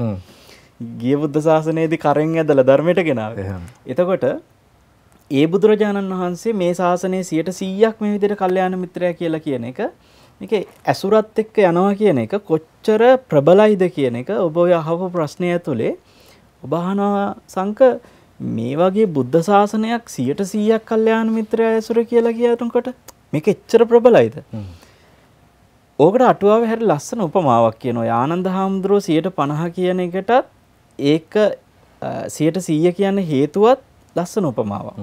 ගිය බුද්ධ ශාසනයේදී කරෙන් ඇදලා ධර්මයට ගෙනාවේ. එතකොට ඒ බුදුරජාණන් වහන්සේ මේ ශාසනය සියට සීයක් මේ විදිර කල්්‍යයාන මිත්‍රය කියලා කියන එක එක ඇසුරත් එක්ක යනවා කියන එක කොච්චර ප්‍රබලයිද කියන එක ඔබ ඔය අහපු ප්‍රශ්නය ඇතුළේ ඔබහනවා සංක මේ වගේ බුද්ධ ශාසනයක් සියට සීයක් කල්්‍යයාන මිත්‍රය ඇසුර කියලා කියතුන්කට මේක එච්චර ප්‍රබලයිද ඕකට අටුවාව හැර ලස්සන උපමාවක් කියන ආනන්ද හාමුදුරුව සියට පණහ කියන එකටත් ඒක සියට සීය කියන්න හේතුවත් ලස්සන උපමාවක්.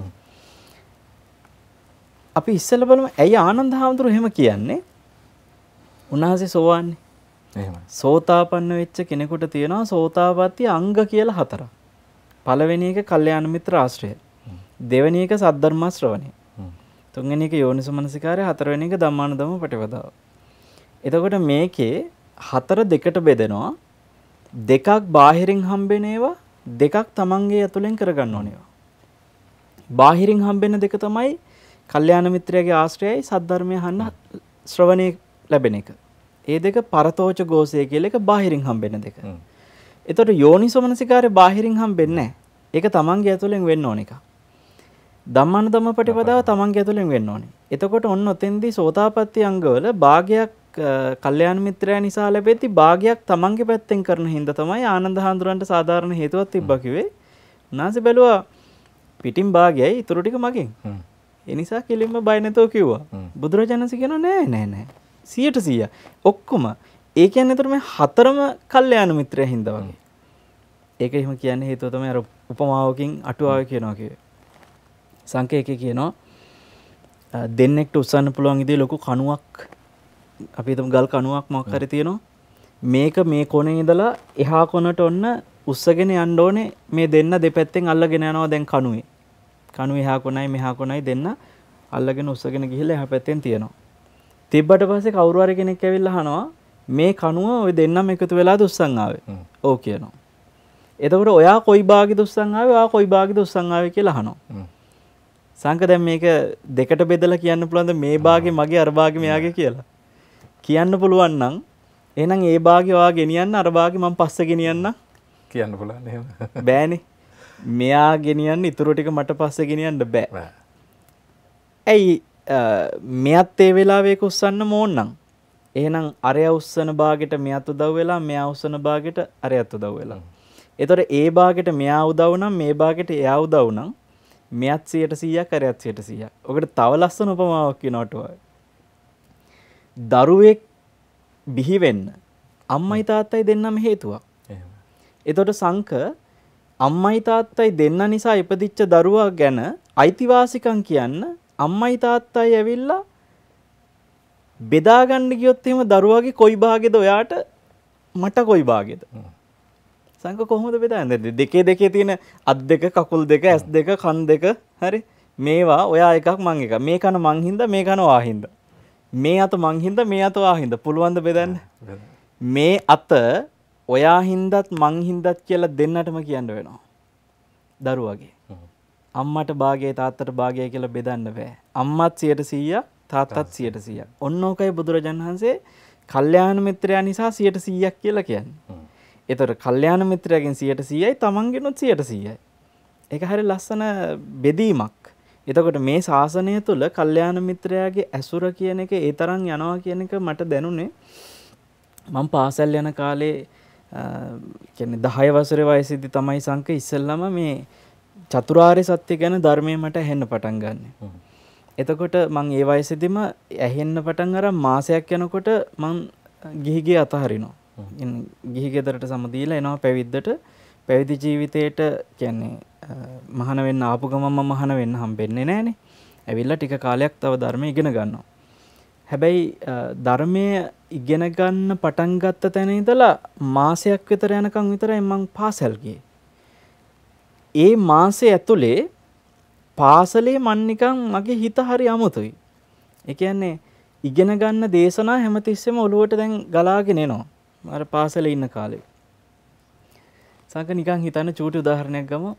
අපි ඉස්සෙල්ලා බලමු ඇයි ආනන්ද හාමුදුරුවෝ එහෙම කියන්නේ? උන්වහන්සේ සෝවන්නේ. එහෙමයි. සෝතාපන්න වෙච්ච කෙනෙකුට තියෙනවා සෝතාපට්ටි අංග කියලා හතරක්. පළවෙනි එක කල්යාණ මිත්‍ර ආශ්‍රය. දෙවෙනි එක සද්ධර්ම ශ්‍රවණය. තුන්වෙනි එක යෝනිසමනසිකාරය, හතරවෙනි එක ධම්මානුධම ප්‍රතිපදාව. එතකොට මේකේ හතර දෙකට බෙදෙනවා. දෙකක් බාහිරින් හම්බෙන ඒවා, දෙකක් Tamange ඇතුලෙන් කරගන්න ඕනේවා. බාහිරින් හම්බෙන දෙක තමයි කල්යාණ මිත්‍රයාගේ ආශ්‍රයයි සද්ධර්මය අහන්න ශ්‍රවණය ලැබෙන එක. ඒ දෙක පරතෝච ගෝසය කියලා එක බාහිරින් හම්බෙන දෙක. එතකොට යෝනිසමනසිකාරය බාහිරින් හම්බෙන්නේ නැහැ. ඒක තමන්ගේ ඇතුළෙන් වෙන්න ඕන එක. ධම්මන ධම්ම ප්‍රතිපදාව තමන්ගේ ඇතුළෙන් වෙන්න ඕනේ. එතකොට ඔන්න ඔතෙන්දී සෝතාපට්ටි අංගවල භාගයක් කල්යාණ මිත්‍රයා නිසා ලැබෙති භාගයක් තමන්ගේ පැත්තෙන් කරන හින්දා තමයි ආනන්ද හඳුරන්ට සාධාරණ හේතුවක් තිබ්බා කිව්වේ. උනාසි බැලුවා පිටින් භාගයයි ඉතුරටික මගින් එනිසා කෙලින්ම බයනතෝ කිව්වා බුදුරජාණන්සි කෙන නෑ නෑනෑ සියට සීය ඔක්කොම ඒක අන්න තුරම හතරම කල්ල යන මිත්‍රය හින්ද වගේ ඒක එහම කියන්න හේතුවතම අර උපමාවකින් අටුවාව කියනවාකිව සංකයක කියනවා දෙන්නෙක්ට උත්සන්න පුළුවන් ඉදේ ලොකු කණුවක් අපිතම ගල් කණුවක් මක් හරි තියෙනවා මේක මේ කොනේ ඉඳලා එහා කොනට ඔන්න උස්සගෙන යන්න ඕනේ මේ දෙන්න දෙපැත්තෙන් අල්ලගෙන යනවා දැන් කණුවේ කණු එහා කොනයි මෙහා කොනයි දෙන්න අල්ලගෙන උස්සගෙන ගිහිල්ලා එහා පැත්තෙන් තියෙනවා. තිබ්බට පස්සේ කවුරු හරි කෙනෙක් ඇවිල්ලා අහනවා මේ කණුව ඔය දෙන්නම එකතු වෙලා දුස්සන් ආවේ. ඔව් කියනවා. එතකොට ඔයා කොයි භාගෙද උස්සන් ආවේ? ඔයා කොයි භාගෙද උස්සන් ආවේ කියලා අහනවා. සංක දැන් මේක දෙකට බෙදලා කියන්න පුළුවන්ද මේ භාගේ මගේ අර භාගේ මෙයාගේ කියලා? කියන්න පුළුවන් නම් එහෙනම් ඒ භාගේ ඔයා ගෙනියන්න අර භාගේ මම පස්සේ ගෙනියන්න
කියන්න පුළුවන් එහෙම.
බෑනේ. මෙයා ගෙනියන්න ඉතුරු ටික මට පස්සේ ගෙනියන්න බෑ ඇයි මෙයත් ඒ වෙලාවේ උස්සන්න මෝන්නම් එහෙනම් අරය උස්සන බාගෙට මෙයත් උදව් වෙලා මෙයා උස්සන බාගෙට අරයත් උදව් වෙලා එතොට ඒ බාගෙට මෙයා උදව්නම් මේ බාගෙට එයා උදව්නම් මෙයත් සයට සීයක් කරයත් සයට සීය ඔකට තව ලස්සන උපමාවක්කි නොටුව දරුවෙක් බිහිවෙන්න අම්මයි තාත්තයි දෙන්නම හේතුවක් එතොට සංක අම්මයි තාත්තයි දෙන්න නිසා ඉපදිච්ච දරුවා ගැන අයිතිවාසිකම් කියන්න අම්මයි තාත්තයි ඇවිල්ලා බෙදාගන්න ගියොත් එහෙම දරුවාගේ කොයි භාගෙද ඔයාට මට කොයි භාගෙද සංක කොහොමද බෙදාන්නේ දෙකේ දෙකේ තියෙන අත් දෙක කකුල් දෙක ඇස් දෙක කන් දෙක හරි මේවා ඔයා එකක් මං එක මේ කන මං හින්දා මේ කන ඔයා හින්දා මේ අත මං හින්දා මේ අත ඔයා හින්දා පුළුවන් ද බෙදන්න මේ අත ඔයා හින්දත් මං හින්දත් කියලා දෙන්නටම කියන්න වෙනවා. දරුවගේ. අම්මට භාගේ තාත්තට භාගය කියලා බෙදන්න බෑ. අම්මත් සියට සීය තාත්තත් සියට සිය. ඔන්න ඕකයි බුදුරජන් වහන්සේ කල්්‍යයාන මිත්‍රයා නිසා සියට සීයක් කියලා කියන්න. එතට කල්්‍යයාන මිත්‍රයගෙන් සියට සීයයි තමන්ගෙනුත් සියට සීයයි. එක හරි ලස්සන බෙදීමක්. එතකොට මේ ශාසනය තුළ කල්්‍යයාන මිත්‍රයාගේ ඇසුර කියන එක ඒ තරන් යනවා කියන එක මට දැනුනේ මං පාසැල් යන කාලේ කැන දහය වසර වයසිදි තමයි සංක ඉස්සල්ලම මේ චතුරාරය සත්‍යය ගැන ධර්මය මට ඇහෙන්න පටන් ගන්න. එතකොට මං ඒ වයසදිම ඇහෙන්න පටන් අර මාසයක් යනකොට මං ගිහිගේ අතහරිනවා. ගිහිගෙදරට සමදීලා එනවා පැවිද්දට පැවිදි ජීවිතයට කියන්නේ මහන වෙන්න ආපු ගමම මහන වෙන්න හම්බෙන්නේ නෑනේ ඇවිල්ලා ටික කාලයක් තව ධර්මය ඉගෙන ගන්නවා. හැබැයි ධර්මය ඉගෙන ගන්න පටන් ගත්ත තැන ඉඳලා මාසයක් විතර යනකම් විතරයි මං පාසල් ගියේ. ඒ මාසේ ඇතුලේ පාසලේ මන් නිකන් මගේ හිත හරි අමුතුයි. ඒ කියන්නේ ඉගෙන ගන්න දේශනා හැමතිස්සෙම ඔළුවට දැන් ගලාගෙන එනවා. අර පාසලේ ඉන්න කාලේ. සංක නිකන් හිතන්න චූටි උදාහරණයක් ගමු.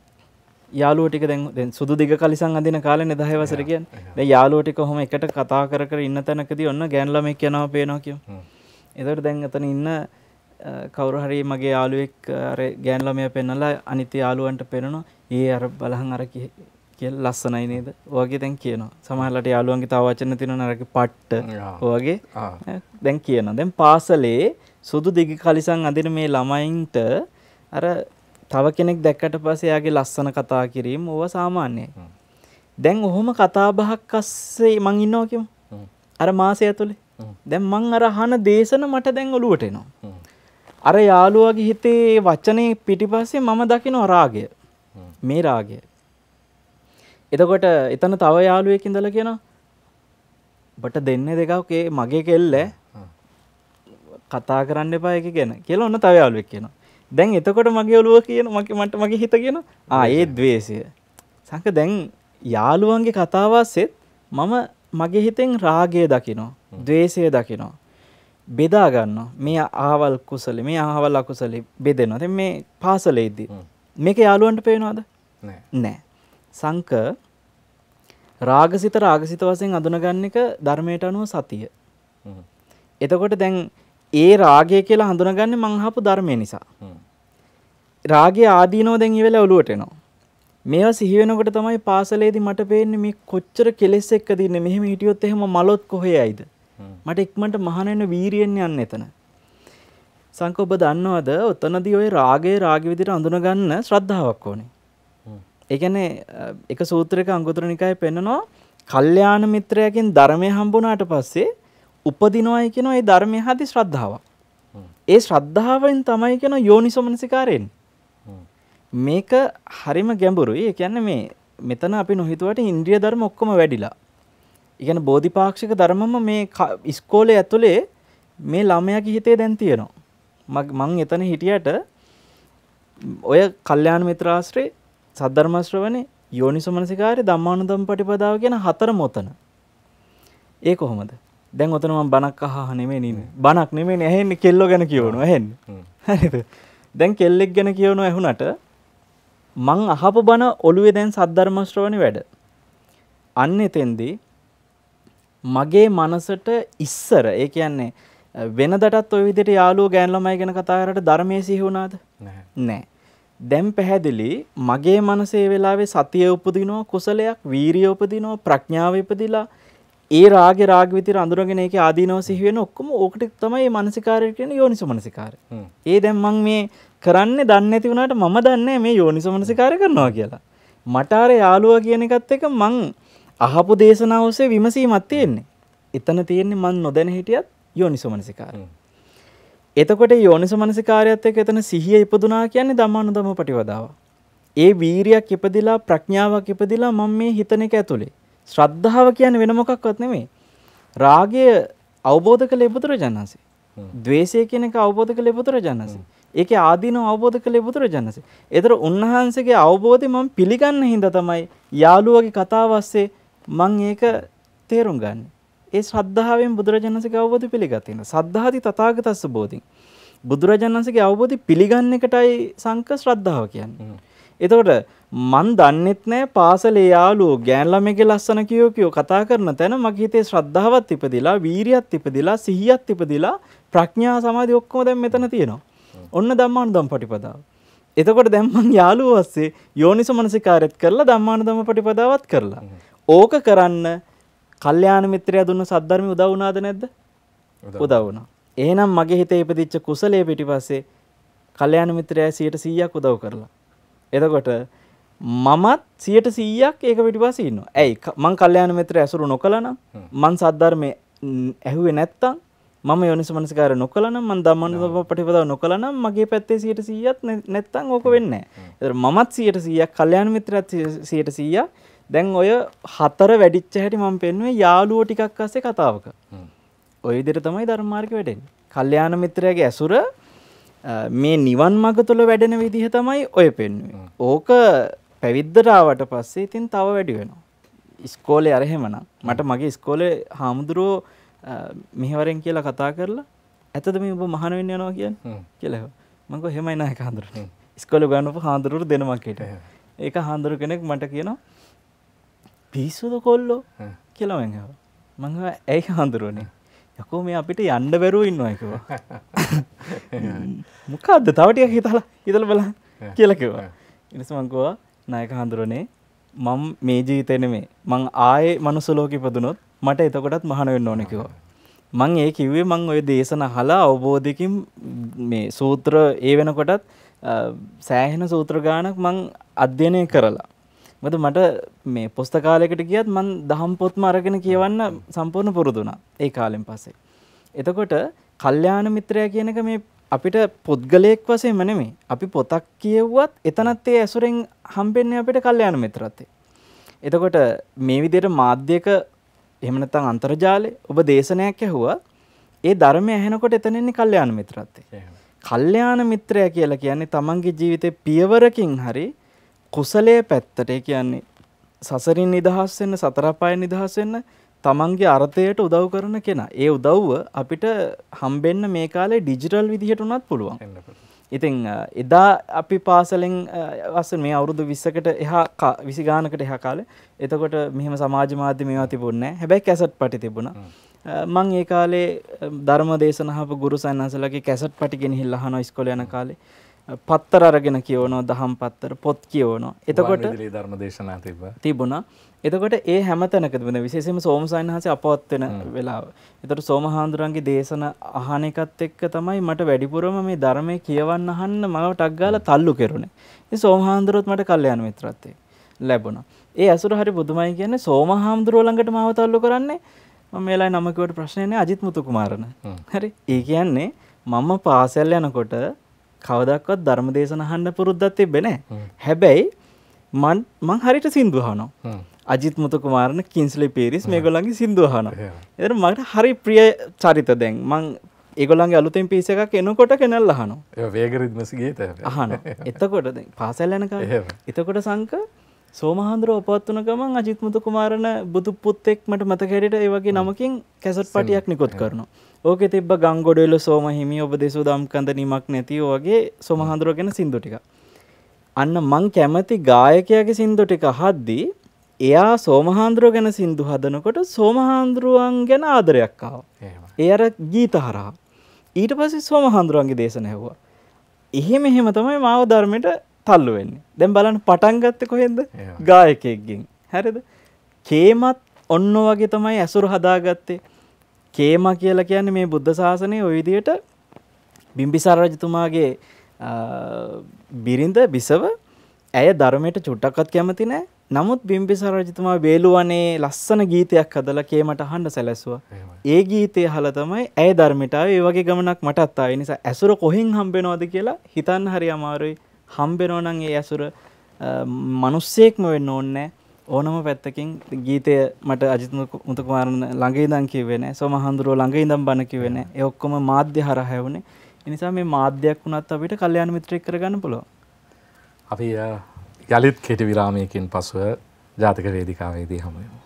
යාලුවටික දැන් සුදු දිග කලිසන් අඳින කාලේ නේ 10 වසර කියන්නේ. දැන් යාලුවටික කොහොම එකට කතා කර කර ඉන්න තැනකදී ඔන්න ගෑන් ළමෙක් යනවා පේනවා කියමු. එතකොට දැන් එතන ඉන්න කවුරු හරි මගේ යාළුවෙක් අර ගෑන් ළමයා පෙන්නලා අනිත් යාළුවන්ට පෙන්නනවා. "ඊ අර බලහන් අර කියලා ලස්සනයි නේද?" ඔයගේ දැන් කියනවා. සමහරලාට යාළුවන්ගේ තව වචන තියෙනවා නරක පට්ට. ඔයගේ දැන් කියනවා. දැන් පාසලේ සුදු දිග කලිසන් අඳින මේ ළමයින්ට අර තව කෙනෙක් දැක්කට පස්සේ එයාගේ ලස්සන කතා කිරීම ඕවා සාමාන්‍යයි. දැන් ඔහොම කතා බහක් අස්සේ මං ඉන්නවා කියමු. අර මාසය ඇතුලේ. දැන් මං අර අහන දේශන මට දැන් ඔලුවට එනවා. අර යාළුවාගේ හිතේ වචනේ පිටිපස්සේ මම දකිනවා රාගය. මේ රාගය. එතකොට එතන තව යාළුවෙක් ඉඳලා කියනවා බට දෙන්නේ දෙකක් ඒ මගේ කෙල්ල කතා කරන්න එපා එක ගැන කියලා ඔන්න තව යාළුවෙක් කියනවා. දැන් එතකොට මගේ ඔලුව කියන මගේ මට මගේ හිත කියන ආ ඒ ද්වේෂය. සංක දැන් යාළුවන්ගේ කතාවස්සෙත් මම මගේ හිතෙන් රාගය දකිනවා. ද්වේෂය දකිනවා. බෙදා ගන්නවා. මේ ආවල් කුසලෙ මේ ආවල් අකුසලෙ බෙදෙනවා. දැන් මේ පාසලේදී මේක යාළුවන්ට පේනවද? නෑ. නෑ. සංක රාගසිත රාගසිත වසයෙන් අඳුනගන්න එක ධර්මයට අනුව සතිය. එතකොට දැන් ඒ රාගය කියලා හඳුනගන්නේ මං අහපු ධර්මය නිසා. රාගය ආදීනෝ දැන් ඉවෙලා ඔලුවට එනවා. මේවා සිහි වෙනකොට තමයි පාසලේදී මට පේන්නේ මේ කොච්චර කෙලෙස් එක්කද ඉන්නේ මෙහෙම හිටියොත් එහෙම මලොත් කොහේ යයිද මට ඉක්මනට මහාන වෙන වීරියෙන් යන්න එතන සංක ඔබ දන්නවද ඔතනදී ওই රාගයේ රාග විදිහට අඳුන ගන්න ශ්‍රද්ධාවක් ඕනේ ඒ කියන්නේ එක සූත්‍රයක අංගුතර නිකායේ පෙන්නනවා කල්යාණ මිත්‍රයාගෙන් ධර්මය හම්බුණාට පස්සේ උපදිනවයි කියන ඒ ධර්මය හදි ශ්‍රද්ධාව. ඒ ශ්‍රද්ධාවෙන් තමයි කියන යෝනිසමනසිකාරයෙන්. මේක හරිම ගැඹුරුයි. ඒ කියන්නේ මේ මෙතන අපි නොහිතුවට ඉන්ද්‍රිය ධර්ම ඔක්කොම වැඩිලා. ඉගෙන බෝධිපාක්ෂික ධර්මම මේ ඉස්කෝලේ ඇතුලේ මේ ළමයාගේ හිතේ දැන් තියෙනවා. මං එතන හිටියට ඔය කල්යාණ මිත්‍රාශ්‍රේ සද්ධර්ම ශ්‍රවණේ යෝනිසමනසිකාරේ ධම්මානුදම් පටිපදාව කියන හතර මොතන. ඒ කොහොමද? දැන් ඔතනම බනක් අහ නෙමේ නින බනක් නෙමේ ඇහෙන්නේ කෙල්ලෝ ගැන කියවනු ඇහෙන් දැන් කෙල්ලෙක් ගැන කියවනු ඇහුනට මං අහපු බන ඔළුවේ දැන් සද්ධර්මශ්‍රවණි වැඩ අන්න එතෙන්දී මගේ මනසට ඉස්සර ඒ කියන්නේ වෙනදටත් ඔය විදිහට යාළුවෝ ගෑන්ළමයි ගැන කතා කරලා ධර්මයේ සිහි වුණාද නෑ දැන් පැහැදිලි මගේ මනසේ වෙලාවේ සතිය උපදිනවා කුසලයක් වීරිය උපදිනවා ප්‍රඥාව ඉපදිලා ඒ රාග රාග විතර අඳුරගෙන ඒක ආදීනව සිහි වෙන ඔක්කොම ඕකට තමයි මානසිකාරය කියන්නේ යෝනිසෝ මානසිකාරය. ඒ දැන් මම මේ කරන්නේ දන්නේ නැති වුණාට මම දන්නේ මේ යෝනිසෝ මානසිකාරය කරනවා කියලා. මට අර යාළුවා කියන එකත් එක මං අහපු දේශනාව ඔස්සේ විමසීමක් තියෙන්නේ. එතන තියෙන්නේ මං නොදැන හිටියත් යෝනිසෝ මානසිකාරය. එතකොට යෝනිසෝ මානසිකාරයත් එක්ක එතන සිහිය ඉපදුනා කියන්නේ ධම්මානුදම පටිවදාව. ඒ වීරියක් ඉපදිලා ප්‍රඥාවක් ඉපදිලා මම මේ හිතන එක ඇතුලේ ශ්‍රද්ධාව කියන්නේ වෙන මොකක්වත් නෙමෙයි. රාගය අවබෝධ කළේ බුදුරජාණන් වහන්සේ. ද්වේෂය කියන එක අවබෝධ කළේ බුදුරජාණන් වහන්සේ. ඒකේ ආදීනව අවබෝධ කළේ බුදුරජාණන් වහන්සේ. ඒතර උන්වහන්සේගේ අවබෝධය මම පිළිගන්න හින්දා තමයි යාළුවගේ කතාව ඇස්සේ මම ඒක තේරුම් ගන්නේ. ඒ ශ්‍රද්ධාවෙන් බුදුරජාණන්සේගේ අවබෝධය පිළිගතින. සද්ධාති තථාගතස්ස බෝධින්. බුදුරජාණන්සේගේ අවබෝධය පිළිගන්න එකටයි සංක ශ්‍රද්ධාව කියන්නේ. එතකොට මන් දන්නෙත් නෑ පාසලේ යාළුවෝ ගෑන් ළමයිගේ ලස්සන කියෝ කියෝ කතා කරන තැන මගේ හිතේ ශ්‍රද්ධාවත් ඉපදිලා වීරියත් ඉපදිලා සිහියත් ඉපදිලා ප්‍රඥා සමාධි ඔක්කොම දැන් මෙතන තියෙනවා. ඔන්න ධම්මානුදම් පටිපදාව. එතකොට දැන් මං යාළුවෝ ඔස්සේ යෝනිසෝ මනසිකාරයත් කරලා ධම්මානුදම් පටිපදාවත් කරලා. ඕක කරන්න කල්යාණ මිත්‍රයා දුන්න සද්ධර්මය උදව් වුණාද නැද්ද? උදව් වුණා. එහෙනම් මගේ හිතේ ඉපදිච්ච කුසලයේ පිටිපස්සේ කල්යාණ මිත්‍රයා 100% උදව් කරලා. එතකොට මමත් සියට සීයක් ඒක පිටිපසින්න ඇයි මං කල්්‍යයාන මෙත්‍ර ඇසුරු නොකළන මන් සද්ධර්මය ඇහුවේ නැත්තං මම යොනිස මනසිකාර නොකලන මන් දමන්න පටිපදාව නොකලනම් මගේ පැත්තේ සියට සීයත් නැත්තං ඕක වෙන්න මමත් සියට සීයක් කල්්‍යයාන මිත්‍රත් සියට සීය දැන් ඔය හතර වැඩිච්ච හැටි මම පෙන්ුවේ යාලුවෝ ටිකක් අසේ කතාවක ඔය දිර තමයි ධර්මාර්ක වැඩෙන් කල්්‍යයාන මිත්‍රයගේ ඇසුර මේ නිවන් මග තුළ වැඩෙන විදිහ තමයි ඔය පෙන්ුවේ ඕක පැවිද්දට ආවට පස්සේ ඉතින් තව වැඩි වෙනවා. ඉස්කෝලේ අර එහෙමනම් මට මගේ ඉස්කෝලේ හාමුදුරුවෝ මෙහෙවරෙන් කියලා කතා කරලා ඇතද මේ ඔබ මහාන වෙන්න යනවා කියන්නේ කියලා. මම කිව්වා එහෙමයි නායක හාමුදුරුවනේ. ඉස්කෝලේ ගන්නපු හාමුදුරුවෝ දෙනමක් හිටියා. ඒක හාමුදුරු කෙනෙක් මට කියනවා පිස්සුද කොල්ලෝ කියලා මම කිව්වා. මම කිව්වා ඇයි හාමුදුරුවනේ? යකෝ මේ අපිට යන්න බැරුව ඉන්නවා කිව්වා. මොකද්ද තව ටිකක් හිතලා හිතලා බලන්න කියලා කිව්වා. ඊට පස්සේ මම කිව්වා නායක හඳුරනේ මම මේ ජීවිතේ නෙමේ මං ආයේ මනුස්ස ලෝකෙ ඉපදුනොත් මට එතකොටත් මහාන වෙන්න ඕනේ කිව්වා. මං ඒ කිව්වේ මං ওই දේශන අහලා අවබෝධයකින් මේ සූත්‍ර ඒ වෙනකොටත් සෑහෙන සූත්‍ර ගානක් මං අධ්‍යයනය කරලා. මොකද මට මේ පුස්තකාලයකට ගියත් මං දහම් පොත්ම අරගෙන කියවන්න සම්පූර්ණ පුරුදු වුණා ඒ කාලෙන් පස්සේ. එතකොට කල්යාණ මිත්‍රයා කියන එක මේ අපිට පුද්ගලයෙක් වශයෙන්ම නෙමෙයි. අපි පොතක් කියවුවත් එතනත් ඒ ඇසුරෙන් හම්බෙන්නේ අපිට කල්යාණ මිත්‍රත්වය. එතකොට මේ විදිහට මාධ්‍යක එහෙම නැත්නම් අන්තර්ජාලේ ඔබ දේශනයක් ඇහුවා ඒ ධර්මය ඇහෙනකොට එතන ඉන්නේ කල්යාණ මිත්‍රත්වය. කල්යාණ මිත්‍රය කියලා කියන්නේ තමන්ගේ ජීවිතේ පියවරකින් හරි කුසලයේ පැත්තට කියන්නේ සසරින් නිදහස් වෙන්න සතර පායෙන් නිදහස් වෙන්න තමන්ගේ අර්ථයට උදව් කරන කෙනා ඒ උදව්ව අපිට හම්බෙන්න මේ කාලේ ඩිජිටල් විදිහට උනත් පුළුවන් ඉතින් එදා අපි පාසලෙන් අස මේ අවුරුදු විස්සකට එහා විසිගානකට එහා කාල එතකොට මෙහම සමාජ මාධ්‍ය මේවා තිබුන්න හැබැයි කැසට් පටි තිබුණ මං ඒ කාලේ ධර්ම දේශනහප ගුරු සන්නසලගේ කැසට් පටිගෙන හිල්ලහන ස්කොල යන කාලේ පත්තර අරගෙන කියවනෝ දහම් පත්තර පොත් කියවනෝ එතකොට ධර්ම දේශනා තිබ තිබුණා එතකොට ඒ හැමතැනක තිබුණ විශේෂයෙන්ම සෝමසයන් හසේ අපවත් වෙන වෙලාව. එතකොට සෝමහාඳුරන්ගේ දේශන අහන එකත් එක්ක තමයි මට වැඩිපුරම මේ ධර්මයේ කියවන්න අහන්න මම ටක් ගාලා තල්ලු කෙරුණේ. ඉතින් සෝමහාඳුරොත් මට කල්යාණ මිත්‍රත්වය ලැබුණා. ඒ අසුර හරි පුදුමයි කියන්නේ සෝමහාඳුරෝ ළඟට මාව තල්ලු කරන්නේ මම මේලා නම කිව්වට ප්‍රශ්නේ නෑ අජිත් මුතුකුමාරන. හරි. ඒ කියන්නේ මම පාසල් යනකොට කවදක්වත් ධර්ම දේශන අහන්න පුරුද්දක් තිබෙන්නේ හැබැයි මන් මං හරියට සින්දු අහනවා. අජිත් මුතුකුමාරන කින්ස්ලි පීරිස් මේගොල්ලන්ගේ සින්දු අහනවා. ඒතර මට හරි ප්‍රිය චරිත දැන් මං ඒගොල්ලන්ගේ අලුතෙන් පීස් එකක් එනකොට කෙනල් අහනවා. ඒ වේග රිද්මස් ගීත අහනවා. එතකොට දැන් පාසල් යනකම් එතකොට සංක සෝමහන්දර ඔපත් වන ගමන් අජිත් මුතුකුමාරන බුදු පුත්තෙක් මට මතකැරට ඒ වගේ නමකින් කැසට් පටියක් නිකොත් කරනවා. ඕක තිබ ගංගොඩවෙල සෝම හිමි ඔබ දෙසු දම් කඳ නිමක් නැති වගේ සොමහඳුරගෙන සින්දු ටික. අන්න මං කැමති ගායකයාගේ සින්දු ටික හද්දී එයා සෝමහාන්දුරුව ගැන සින්දු හදනකොට සෝමහාන්දුරුවන් ගැන ආදරයක්කාව. ඒ අර ගීත හරහා. ඊට පසි සෝමහාන්දුරුවන්ගේ දේශන හැවවා. එහෙම එහෙම තමයි මාව ධර්මයට තල්ලු වෙන්නේ. දැන් බලන්න පටන්ගත්ත කොහෙන්ද ගායකෙක්ගෙන්. හැරද? කේමත් ඔන්න වගේ තමයි ඇසුරු හදාගත්තේ. කේම කියලා කියන්නේ මේ බුද්ධ ශාසනය ওই විදිහට බිම්බිසාර රජතුමාගේ බිරිඳ බිසව ඇය ධර්මයට චුට්ටක්වත් කැමති නෑ. නමුත් බිම්බිසාර රජතුමා වේලුවනේ ලස්සන ගීතයක් හදලා කේමට අහන්න සැලැස්සුවා. ඒ ගීතය අහලා තමයි ඇය ධර්මයට ආවේ. ඒ වගේ ගමනක් මටත් ආවේ. නිසා ඇසුර කොහෙන් හම්බෙනවද කියලා හිතන්න හරි අමාරුයි. හම්බෙනෝ නම් ඒ ඇසුර මිනිස්සෙක්ම වෙන්න ඕනේ නෑ. ඕනම පැත්තකින් ගීතය මට අජිත මුතුකුමාරණ ළඟ ඉඳන් කිව්වේ නෑ සෝම හඳුරුව ළඟ ඉඳන් බණ කිව්වේ නෑ ඒ ඔක්කොම මාධ්‍ය හරහා වුණේ ඒ නිසා මේ මාධ්‍යයක් වුණත් අපිට කල්යාණ මිත්‍රයෙක් කරගන්න පුළුවන් අපි
යළිත් කෙටි විරාමයකින් පසුව ජාතක වේදිකාවේදී හමුවෙමු.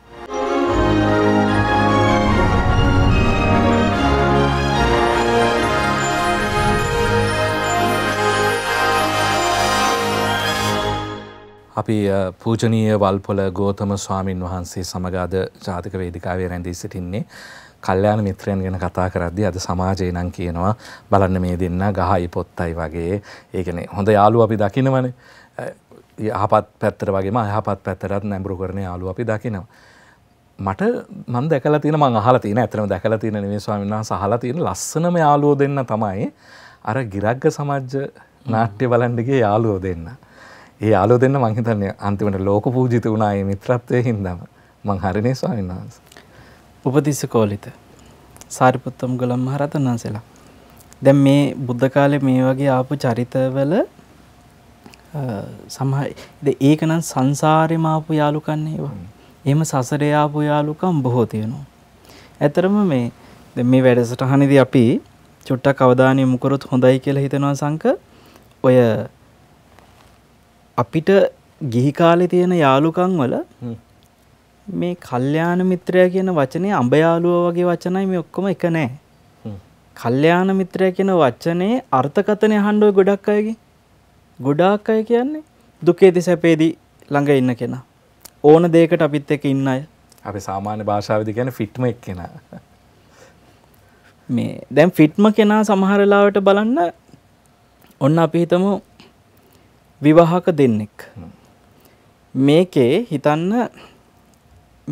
අපි පූජනීය වල්පොල ගෝතම ස්වාමින් වහන්සේ සමගාද ජාතික වේදිකාවේ රැඳී සිටින්නේ. කල්යාණ මිත්‍රයන් ගැන කතා කරද්දී අද සමාජය නම් කියනවා බලන්න මේ දෙන්න ගහයි පොත්තයි වගේ. ඒ කියන්නේ හොඳ යාළුවෝ අපි දකිනවනේ. යහපත් පැත්තට වගේම අයහපත් පැත්තටත් නැඹුරු කරන යාළුවෝ අපි දකිනවා. මට මම දැකලා තියෙන මම අහලා තියෙන ඇත්තම දැකලා තියෙන නෙමෙයි ස්වාමීන් වහන්සේ අහලා තියෙන ලස්සනම යාළුවෝ දෙන්න තමයි අර ගිරග්ග සමාජ නාට්‍ය බලන්න ගිය යාළුවෝ දෙන්නා. ඒ යාලෝ දෙන්න මං හිතන්නේ අන්තිමට ලෝක පූජිත වුණා මේ මිත්‍රත්වයේ හින්දාම මං හරිනේ ස්වාමීන් වහන්සේ. උපතිස්ස
කෝලිත සාරිපුත්ත මුගලන් මහරහතන් වහන්සේලා. දැන් මේ බුද්ධ කාලේ මේ වගේ ආපු චරිතවල සමහර ඒක නම් සංසාරෙම ආපු යාළුකන්නේ ඒවා. එහෙම සසරේ ආපු යාළුකම් බොහෝ තියෙනවා. ඇතරම මේ දැන් මේ වැඩසටහනේදී අපි චුට්ටක් අවධානය යොමු කරොත් හොඳයි කියලා හිතනවා සංක. ඔය අපිට ගිහි කාලේ තියෙන යාළුකම් වල මේ කල්යාණ මිත්‍රයා කියන වචනේ අඹ යාළුවා වගේ වචනයි මේ ඔක්කොම එක නෑ. කල්යාණ මිත්‍රයා කියන වචනේ අර්ථකථනය අහන්න ඔය ගොඩක් අයගේ. ගොඩාක් අය කියන්නේ දුකේදී සැපේදී ළඟ ඉන්න කෙනා. ඕන දෙයකට අපිත් එක්ක ඉන්න අය. අපි සාමාන්‍ය භාෂාවේදී කියන්නේ ෆිට්ම එක්කෙනා. මේ දැන් ෆිට්ම කෙනා සමහර වෙලාවට බලන්න ඔන්න අපි හිතමු විවාහක දෙන්නෙක්. මේකේ හිතන්න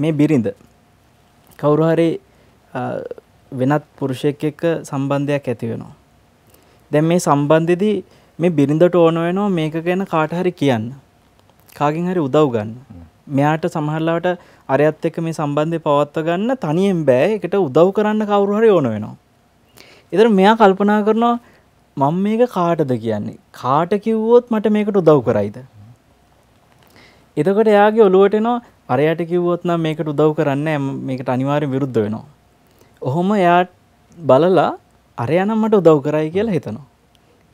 මේ බිරිඳ කවුරු හරි වෙනත් පුරුෂයෙක් එක්ක සම්බන්ධයක් ඇති වෙනවා. දැන් මේ සම්බන්ධෙදී මේ බිරිඳට ඕන වෙනවා මේක ගැන කාට හරි කියන්න. කාගෙන් හරි උදව් ගන්න. මෙයාට සමහරලාට අරයත් එක්ක මේ සම්බන්ධය පවත්ව ගන්න තනියෙන් බෑ. ඒකට උදව් කරන්න කවුරු හරි ඕන වෙනවා. ඒතර මෙයා කල්පනා කරනවා මම මේක කාටද කියන්නේ කාට කිව්වොත් මට මේකට උදව් කරයිද එතකොට එයාගේ ඔලුවට එනවා අරයට කිව්වොත් නම් මේකට උදව් කරන්න මේකට අනිවාර්ය විරුද්ධ වෙනවා ඔහොම එයා බලලා අරයනම් මට උදව් කරයි කියලා හිතනවා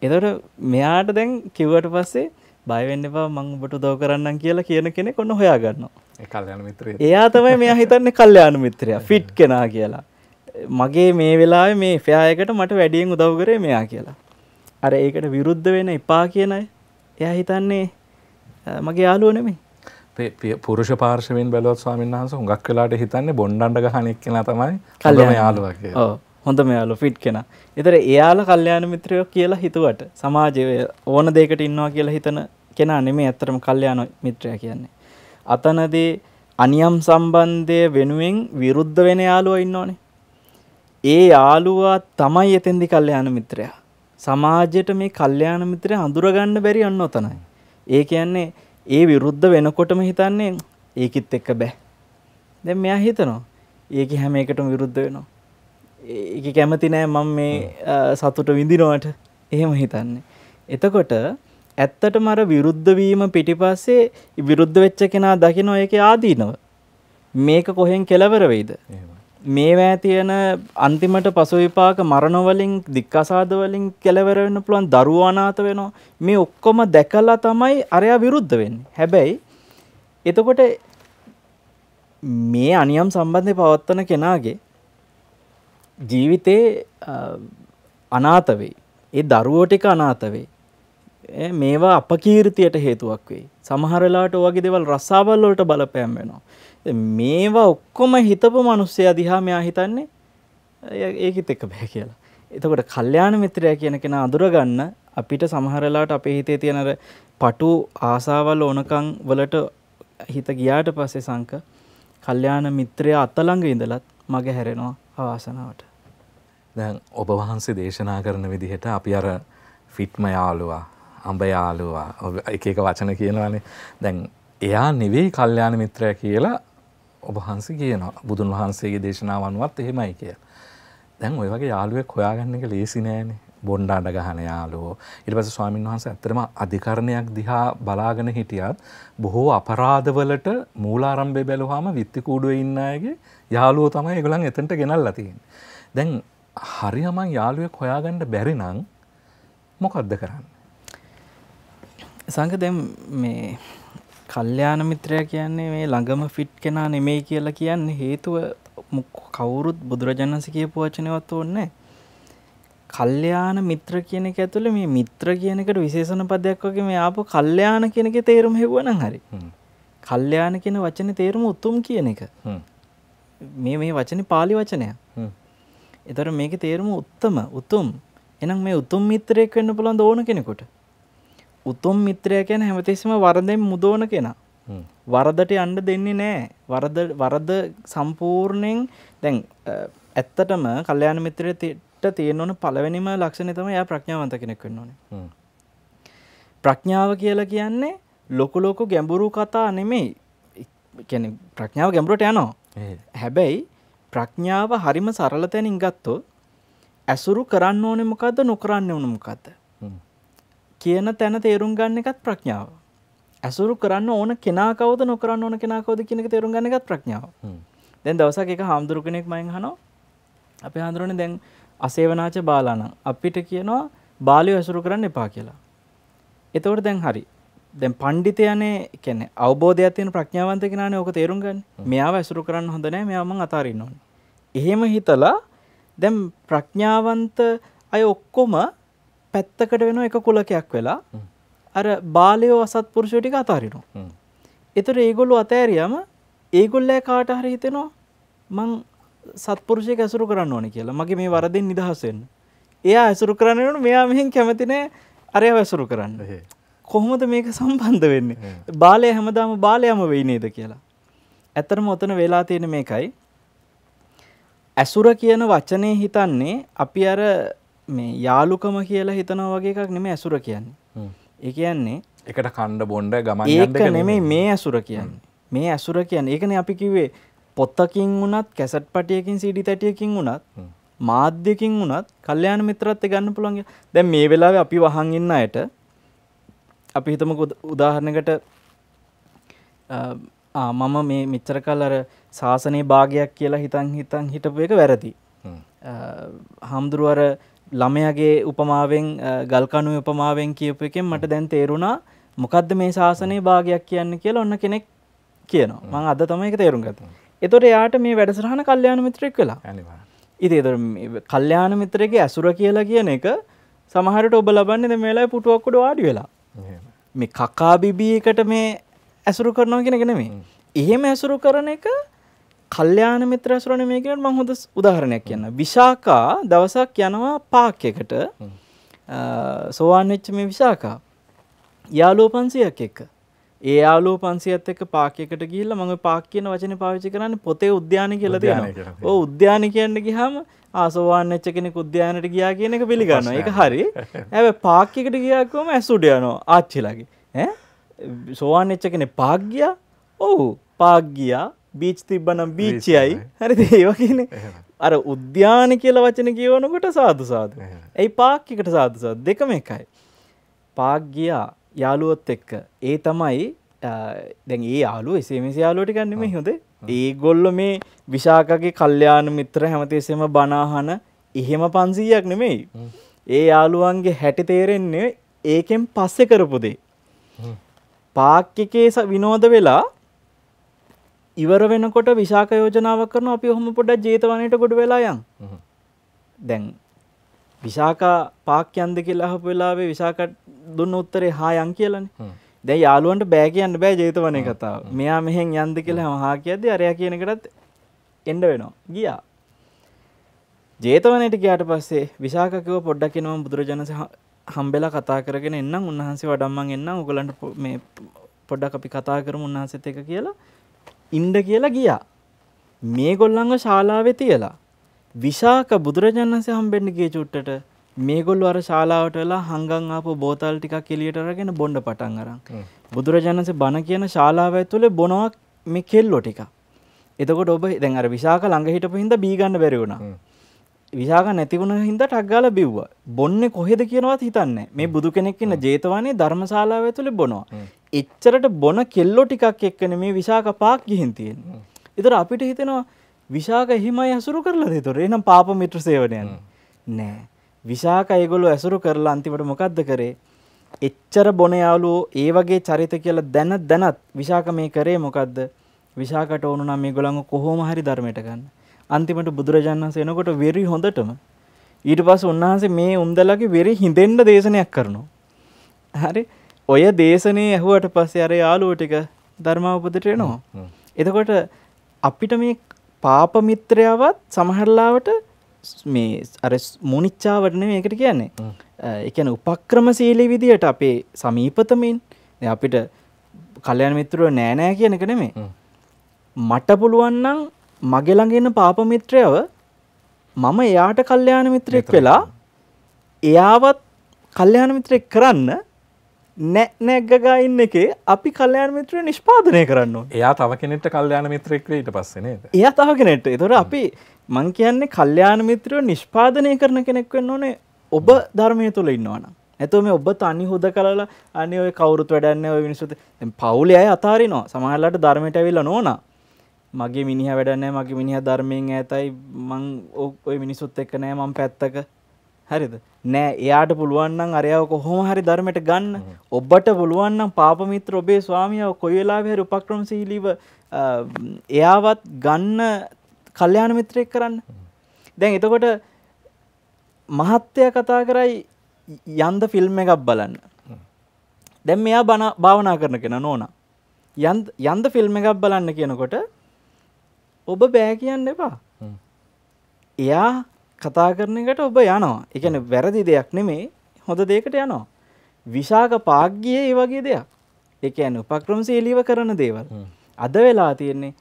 එතකොට මෙයාට දැන් කිව්වට පස්සේ බයවෙන්න එපා මං ඔබට උදව් කරන්නම් කියලා කියන කෙනෙක් ඔන්න හොයා ගන්නවා කල්යාණ මිත්‍රය එයා තමයි මෙයා හිතන්නේ කල්යාණ මිත්‍රයා ෆිට් කෙනා කියලා මගේ මේ වෙලාවේ මේ ෆෙයා එකට මට වැඩියෙන් උදව් කරේ මෙයා කියලා අර ඒකට විරුද්ධ වෙන එපා කියනයි එයා හිතන්නේ මගේ යාලුව නෙමේ
පුරුෂ පාර්ශවෙන් බැලවත් ස්වාමන් වහස හුඟක් වෙලාට හිතන්නේ බොන්්ඩන්ඩ හනෙක් කියෙන තමයි
කල්ල යාලුවගේ හොඳ මෙයාලු ෆිට් කෙන එතර එයාල කල්්‍යයාන මිත්‍රයෝ කියලා හිතුවට සමාජය ඕන දෙකට ඉන්නවා කියලා හිතන කෙනා නෙමේ ඇත්තරම කල්්‍යයාන මිත්‍රය කියන්නේ අතනදී අනියම් සම්බන්ධය වෙනුවෙන් විරුද්ධ වෙන යාලුව ඉන්න ඕනේ ඒ යාලුවා තමයි එතෙන්දි කල්්‍යයාන මිත්‍රයා සමාජයට මේ කල්යාණ මිත්‍රය අඳුරගන්න බැරි යන්න ඔතනයි. ඒ කියන්නේ ඒ විරුද්ධ වෙනකොටම හිතන්නේ ඒකෙත් එක්ක බෑ. දැන් මෙයා හිතනවා ඒක හැම එකටම විරුද්ධ වෙනවා. ඒක කැමති නෑ මම මේ සතුට විඳිනවට එහෙම හිතන්නේ. එතකොට ඇත්තට මර විරුද්ධවීම පිටිපස්සේ විරුද්ධ වෙච්ච කෙනා දකින ඔයක ආදීනව. මේක කොහෙන් කෙලවර වෙයිද? එහෙමයි. මේ වෑ තියෙන අන්තිමට පසු විපාක මරණවලින් දික්කසාදවලින් කෙලවර වෙන්න පුළුවන් දරුවා අනාථ වෙනවා මේ ඔක්කොම දැකලා තමයි අරයා විරුද්ධ වෙන්නේ. හැබැයි එතකොට මේ අනියම් සම්බන්ධය පවත්වන කෙනාගේ ජීවිතේ අනාථ වෙයි. ඒ දරුවෝ ටික අනාථ වෙයි. මේවා අපකීර්තියට හේතුවක් වෙයි. සමහර වෙලාවට ඔයගේ දේවල් රස්සාවල් වලට බලපෑම් වෙනවා. මේවා ඔක්කොම හිතපු මනුස්සය දිහා මෙයා හිතන්නේ ඒකෙත් එක්ක බෑ කියලා. එතකොට කල්යාණ මිත්‍රයා කියන කෙනා අඳුරගන්න අපිට සමහරලාට අපේ හිතේ තියෙන අර පටු ආසාවල් ඕනකම් වලට හිත ගියාට පස්සේ සංක කල්යාණ මිත්‍රයා අතළඟ ඉඳලත් මගේ හැරෙනවා අවාසනාවට.
දැන් ඔබ වහන්සේ දේශනා කරන විදිහට අපි අර ෆිට්ම යාළුවා අඹ යාළුවා එක එක වචන කියනවානේ දැන් එයා නෙවෙයි කල්යාණ මිත්‍රයා කියලා ඔබහන්ස කියන බුදුන් වහන්සේගේ දේශනාවන්වත් එහෙමයි කිය. දැන් ඔය වගේ යාළුවෙක් හොයාගන්න එක ලේසි නෑනේ බොන්්ඩ අඩ ගහන යාලෝ ඉට පස ස්වාමීන් වහන්ස ඇතරම අධිකරණයක් දිහා බලාගෙන හිටියත් බොහෝ අපරාධවලට මූලාරම්භය බැලුහාම විත්තිකූඩුව ඉන්න අයගේ යාලුවෝ තමයි එකගලන් එතට ගෙනල් ලතින්. දැන් හරිහමන් යාළුවෙක් හොයාගණ්ඩ බැරි නං මොකක්ද කරන්න.
සංක දැම් මේ කල්්‍යයාන මිත්‍රය කියන්නේ මේ ළඟම ෆිට් කෙනා නෙමේ කියලා කියන්න හේතුව කවුරුත් බුදුරජාණන්ස කියපු වචනවත් ඕන්න කල්්‍යයාන මිත්‍ර කියන එක ඇතුළ මේ මිත්‍ර කියනකට විශේෂණ පදයක් වගේ මේ ආපු කල්්‍යයාන කියනක තේරුම් හෙවන හරි කල්්‍යයාන කියන වචන තේරුම උත්තුම් කියන එක මේ මේ වචන පාලි වචනය එතර මේක තේරුම උත්තම උතුම් එනම් මේ උතුම් මිත්‍රයෙක් වෙන්න පුළන් ඕන කෙනෙකුට උතුම් මිත්‍රය කියන හැමතිස්සම වරදෙන් මුදෝන කෙනා. වරදට යන්න දෙන්නේ නෑ වරද වරද සම්පූර්ණයෙන් දැන් ඇත්තටම කල්්‍යයාන මිත්‍රයට තියෙන ඕන පලවෙනිම ලක්ෂණ තම ය ප්‍රඥාවන්ත කෙනෙක් වෙන්න ඕන ප්‍රඥාව කියලා කියන්නේ ලොකු ලොකු ගැඹුරු කතා නෙමෙයි ප්‍රඥාව ගැඹුරට යනෝ හැබැයි ප්‍රඥාව හරිම සරල තැනින් ගත්තෝ ඇසුරු කරන්න ඕනෙ මොකක්ද නොකරන්න ඕනමකක්ද කියන තැන තේරුම් ගන්න එකත් ප්‍රඥාව. ඇසුරු කරන්න ඕන කෙනාකවද නොකරන්න ඕන කෙනකවද කියනක තේරුම් ගන්න එකත් ප්‍රඥාව. දැන් දවසක් එක හාමුදුරු කෙනෙක් මයින් හනෝ අපි හාමුදුරුවනේ දැන් අසේවනාච බාලානම් අපිට කියනවා බාලයෝ ඇසුරු කරන්න එපා කියලා. එතකොට දැන් හරි. දැන් පණ්ඩිතයනේ කියන්නේ අවබෝධයක් තියෙන ප්‍රඥාවන්ත කෙනානේ ඕක තේරුම් ගන්න. මෙයාව ඇසුරු කරන්න හොඳ නැහැ. මෙයා මං අතාරින්න ඕනේ. එහෙම හිතලා දැන් ප්‍රඥාවන්ත අය ඔක්කොම පැත්තකට වෙන එක කුලකයක් වෙලා අර බාලයෝ අසත්පුරුෂය ටික අතාරිනු. එතර ඒගොල්ලු අතෑරියම ඒගොල්ලෑ කාට හරි හිතෙනවා මං සත්පුරුෂය ඇසුරු කරන්න ඕන කියලා මගේ මේ වරදින් නිදහසෙන්. එයා ඇසුරු කරන්නන මෙයා මෙහෙන් කැමතිනේ අරය වැසුරු කරන්න. කොහොමද මේක සම්බන්ධ වෙන්නේ. බාලය හැමදාම බාලයම වෙයි නේද කියලා. ඇතරම ඔතන වෙලා තියෙන මේකයි. ඇසුර කියන වචනය හිතන්නේ අපි අර මේ යාලුකම කියලා හිතනව වගේ එකක් නෙමේ ඇසුර කියන්නේ. ඒ කියන්නේ එකට කණ්ඩ බොණ්ඩ ගමන් යන්න ඒක නෙමෙයි මේ ඇසුර කියන්නේ. මේ ඇසුර කියන්නේ ඒකනේ අපි කිව්වේ පොත්තකින් වුණත් කැසට් පටියකින් CD තැටියකින් වුණත් මාධ්‍යකින් වුණත් කල්යාණ මිත්‍රත්වය ගන්න පුළුවන් කියලා. දැන් මේ වෙලාවේ අපි වහන් ඉන්න අයට අපි හිතමුකෝ උදාහරණයකට මම මේ මෙච්චර කල් අර සාසනේ භාගයක් කියලා හිතන් හිතන් හිටපු එක වැරදි. හම්දුරු අර ළමයගේ උපමාවෙන් ගල්කණු උපමාවෙන් කියපු එකෙන් මට දැන් තේරුණා මොකක්ද මේ ශාසනය භාගයක් කියන්න කියලා ඔන්න කෙනෙක් කියනවා මං අද තමයි එක තේරුම් ගත එතොට එයාට මේ වැඩසරහන කල්්‍යයාන මිත්‍රෙක් වෙලා ඉති කල්්‍යයාන මිත්‍රයගේ ඇසුර කියලා කියන එක සමහරට ඔබ ලබන්නේ මේලා පුටුවක්කොට වාඩි වෙලා මේ කකා බිබියකට මේ ඇසුරු කරනවා කියෙනගෙන මේ එහෙම ඇසුරු කරන එක කල්්‍යයාන මිත්‍ර ශ්‍රණමය කියට මං හොඳ උදාහරණයක් කියන්න. විශාකා දවසක් යනවා පාක්කකට සෝවාන්ච්ච මේ විශාකා. යාලෝ පන්සියක් එක්ක. ඒ යාලෝ පන්සියත් එක්ක පාකකට ගිල්ල මඟ පාක් කියන වචන පාවිචි කරන්න පොතේ උද්‍යාන කියල තියෙන ඕ උද්‍යාන කියන්න ගිහම ආසවාන්නච්ච කෙනෙක් උද්‍යානයට ගියා කියන එක පිළිගන්න එක හරි ඇ පාක්කට ගියක්කම ඇසුඩියනෝ ආච්චිලගේ සෝවාන් එච්ච කෙනෙ පාග්ගිය ඔහු පාග්ගියා බීච් තිබ්බනම් බීච්චයයි හරි ඒවකින අර උද්‍යාන කියල වචන කියවනකොට සාදු සාදු. ඇයි පාක්කිකට සාදුසා දෙකම එකයි. පාක්ගියා යාළුවොත් එක්ක ඒ තමයි දැන් ඒ යාලු එසේමස යාලුවටි ගන්නම හොද ඒ ගොල්ල මේ විශාකගේ කල්්‍යයාන මිත්‍ර හැමතිසෙම බනාහන එහෙම පන්සීයක් නෙමෙයි. ඒ යාළුවන්ගේ හැටි තේරෙන්නේ ඒකෙන් පස්සෙ කරපුදේ. පාක්කිකේ විනෝද වෙලා ඉවර වෙනකොට විශාක යෝජනාවක් කරන අපි ඔහොම පොඩක් ජේතවනයට ගොඩ වෙලායන් දැන් විශාකා පාක්්‍යන්ද කියලාහපු වෙලාවේ විසාකට දුන්න උත්තරේ හායන් කියලන දැ යාලුවන්ට බෑ කියන්න බෑ ජේතවන කතා මෙයා මෙහෙන් යන්ද කියලා හා කියද අරයා කියනකටත් එඩ වෙනවා ගියා ජේතවනයට ගයාට පස්සේ විසාකව පොඩ්ඩක්කිනවම් බුදුරජාණ හම්බෙලා කතා කරගෙන එන්න උන්හන්සේ වඩම්මන් එන්න උගලන්ට මේ පොඩ්ඩක් අපි කතා කරම උන්හන්සත එක කියලා ඉන්ඩ කියලා ගියා. මේ ගොල්ලංග ශාලාවෙ තියලා. විශාක බුදුරජාණන්සේ හම්බෙන්න්න ගේ චුට්ටට මේගොල්ලු අර ශාලාවට වෙලා හංගන් ආපු බෝතල් ටිකක් එලියට අරගෙන බොණ්ඩ පටන් අරන්. බුදුරජාණන්සේ බණ කියන ශාලාව ඇතුලේ බොනවක් මේ කෙල්ලෝ ටික. එතකොට ඔබ දැන් අර විශාක ළඟ හිටපු හින්දා බී ගන්න බැරි වුණා. විසාක නැතිවුණ හින්ද ටක්ගාල බිව්ව බොන්න කොහෙද කියනවත් හිතන්න මේ බුදු කෙනෙක් ඉන්න ජේතවනේ ධර්මශාලාව ඇතුළේ බොනවා එච්චරට බොන කෙල්ලෝ ටිකක් එක්කන මේ විසාක පාක් ගිහින් තියෙන්නේ ඉතර අපිට හිතෙනවා විසාක එහෙමයි ඇසුරු කරලා දෙතොර එනම් පාප මිත්‍ර සේවනයන් නෑ විසාක ඒගොල්ලෝ ඇසුරු කරලා අන්තිමට මොකද්ද කරේ එච්චර බොන යාළුවෝ ඒ වගේ චරිත කියලා දැන දැනත් විසාක මේ කරේ මොකද්ද විසාකට ඕන නම් මේගොල්ලන්ව කොහොම හරි ධර්මයට ගන්න අන්තිමට බුදුරජාණන් වහන්සේ එනකොට වෙරි හොඳටම ඊට පස්සේ උන්වහන්සේ මේ උන්දලගේ වෙරි හිඳෙන්න දේශනයක් කරනවා. හරි ඔය දේශනේ ඇහුවට පස්සේ අර යාළුවෝ ටික ධර්මාවපදට එනවා. එතකොට අපිට මේ පාප මිත්‍රයවත් සමහරලාවට මේ අර මුනිච්චාවට නෙමෙයි ඒකට කියන්නේ. ඒ කියන්නේ උපක්‍රමශීලී විදියට අපේ සමීපතමින් අපිට කල්‍යාණ මිත්‍රව නෑ නෑ කියන එක නෙමෙයි. මට පුළුවන් නම් මගේ ළඟන්න පාපමිත්‍රයව මම එයාට කල්්‍යයාන මිත්‍රයෙක් වෙලා එයාවත් කල්්‍යයාන මිත්‍රයෙක් කරන්න නැනැගගා ඉන්න එකේ අපි කල්්‍යයාන මිත්‍රය නිෂ්පාදනය කරන්න
එයා තව කෙනෙට කල්්‍යයාන මිත්‍රයෙක්ව ඊට පස්සනේ
එයා තව කෙනෙට එතොර අපි මං කියන්නේ කල්්‍යයාන මිත්‍රය නිෂ්පාදනය කරන කෙනෙක් වෙන්න ඕනේ ඔබ ධර්මය තුළ ඉන්නවාන ඇතුම ඔබ තනි හොද කරලා අනි ඔය කවුරුත් වැඩන්න ඔය මිනිසුත පවුලය අතාරිනවා සමහල්ලට ධර්මයට ඇවිල්ල නෝනා මගේ මිනිහ වැඩනෑ මගේ මිනිහ ධර්මයෙන් ඇතයි මං ඔය මිනිසුත් එක්ක නෑ මං පැත්තක හරිද නෑ එයාට පුළුවන්නම් අරයාව කොහොම හරි ධර්මයට ගන්න ඔබට පුළුවන්නම් පාපමිත්‍ර ඔබේ ස්වාමියාව කොයි වෙලාවෙ හරි උපක්‍රම සීලීව එයාවත් ගන්න කල්යාණ මිත්‍රයෙක් කරන්න දැන් එතකොට මහත්තයා කතා කරයි යන්ද ෆිල්ම් එකක් බලන්න දැන් මෙයා බණ භාවනා කරන කෙන නෝන යන්ද ෆිල්ම් එකක් බලන්න කියනකොට ඔබ බෑ කියන්න එපා එයා කතා කරන එකට ඔබ යනවා එකන වැරදි දෙයක් නෙමේ හොඳ දෙකට යනවා විශාක පාග්ගිය ඒ වගේ දෙයක් එක ඇන උපක්‍රම සේලීව කරන දේවල් අද වෙලා තියෙන්නේ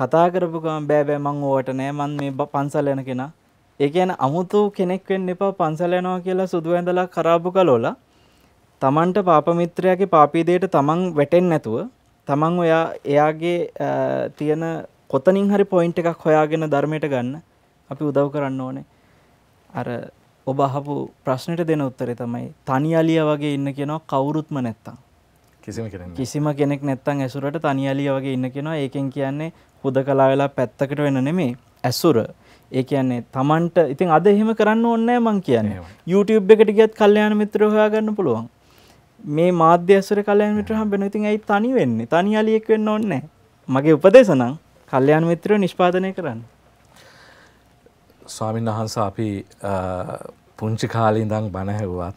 කතා කරපු ගම බෑබෑ මං ඕවට නෑ මන් මේ පන්සල් යන කෙනා ඒ ඇන අමුතු කෙනෙක් වෙන්න එපා පන්සල් යනවා කියලා සුදු ඇඳලා කරාපු කලෝලා තමන්ට පාපමිත්‍රයාගේ පාපීදයට තමන් වැටෙන් නැතුව තමන් ඔයා එයාගේ තියෙන කොතනින් හරි පොයින්ට් එකක් හොයාගෙන ධර්මයට ගන්න අපි උදව් කරන්න ඕනේ අර ඔබ අහපු ප්‍රශ්නයට දෙන උත්තරේ තමයි තනියලිය වගේ ඉන්න කියනවා කවුරුත්ම නැත්තම් කිසිම කෙනෙක් නැත්තං ඇසුරට තනියලිය වගේ ඉන්න කෙනවා ඒකෙන් කියන්නේ හුද කලා වෙලා පැත්තකට වෙන නෙමේ ඇසුර ඒ කියන්නේ තමන්ට ඉතින් අද එහෙම කරන්න ඕන්නෑ මං කියන්නේ YouTube එකට ගියත් කල්යාණ මිත්‍ර හොයාගන්න පුළුවන් මේ මාධ්‍ය ඇසුර කල්යාණ මිත්‍ර හම්බෙනවා ඉතින් ඇයි තනි වෙන්නේ තනියලියෙක් වෙන්න ඕනේ මගේ උපදේශ නම් කල්්‍යයාන් මිත්‍රව නිෂ්පාදනය කරන්න.
ස්වාමින් වහන්ස අපි පුංචි කාලින්දං බණහැව්වත්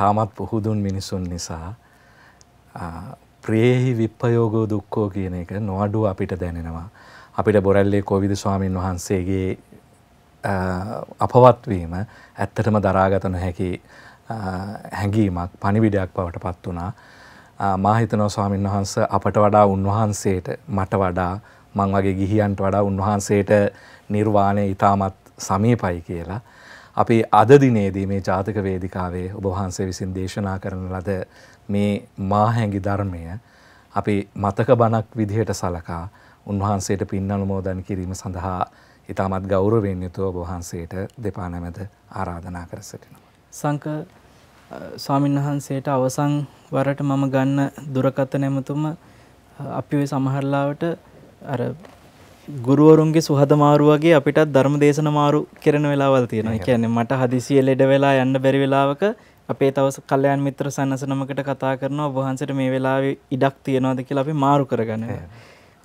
තාමත් පුහුදුන් මිනිසුන් නිසා ප්‍රියෙහි විප්පයෝගෝ දුක්කෝ කියන එක නොවඩුව අපිට දැනෙනවා. අපිට බොරැල්ලේ කොවිද ස්වාමීන් වහන්සේගේ අපවත්වීම ඇත්තටම දරාගත නොහැකි හැඟීමක් පණිවිඩයක් බවට පත් වනා. මාහිතනෝ ස්වාමීන් වහන්ස අපට වඩා උන්වහන්සේට මට වඩා මං වගේ ගිහියන්ට වඩා උන්වහන්සේට නිර්වාණය ඉතාමත් සමීපයි කියලා. අපි අද දිනේදී මේ ජාතක වේදිකාවේ ඔබ වහන්සේ විසින් දේශනා කරන ලද මේ මාහැඟි ධර්මය අපි මතක බණක් විදිහට සලකා උන්වහන්සේට පින් අනුමෝදන් කිරීම සඳහා ඉතාමත් ගෞරවයෙන් යුතුව ඔබ වහන්සේට දෙපා නැමැද ආරාධනා කර සිටිනවා.
සංක ස්වාමින් වහන්සේට අවසන් වරට මම ගන්න දුරකථන ඇමතුම අපි ඔය සමහරලාවට අර ගුරුවරුන්ගේ සුහද මාරුවගේ අපිටත් ධර්ම දේශන මාරු කරන වෙලාවල් තියෙනවා. ඒ කියන්නේ මට හදිසිය ලෙඩ වෙලා යන්න බැරි වෙලාවක අපේ තවස කල්යාණ මිත්‍ර සන්නසනමකට කතා කරනවා ඔබ වහන්සේට මේ වෙලාවේ ඉඩක් තියනවාද කියලා අපි මාරු කරගන්නවා.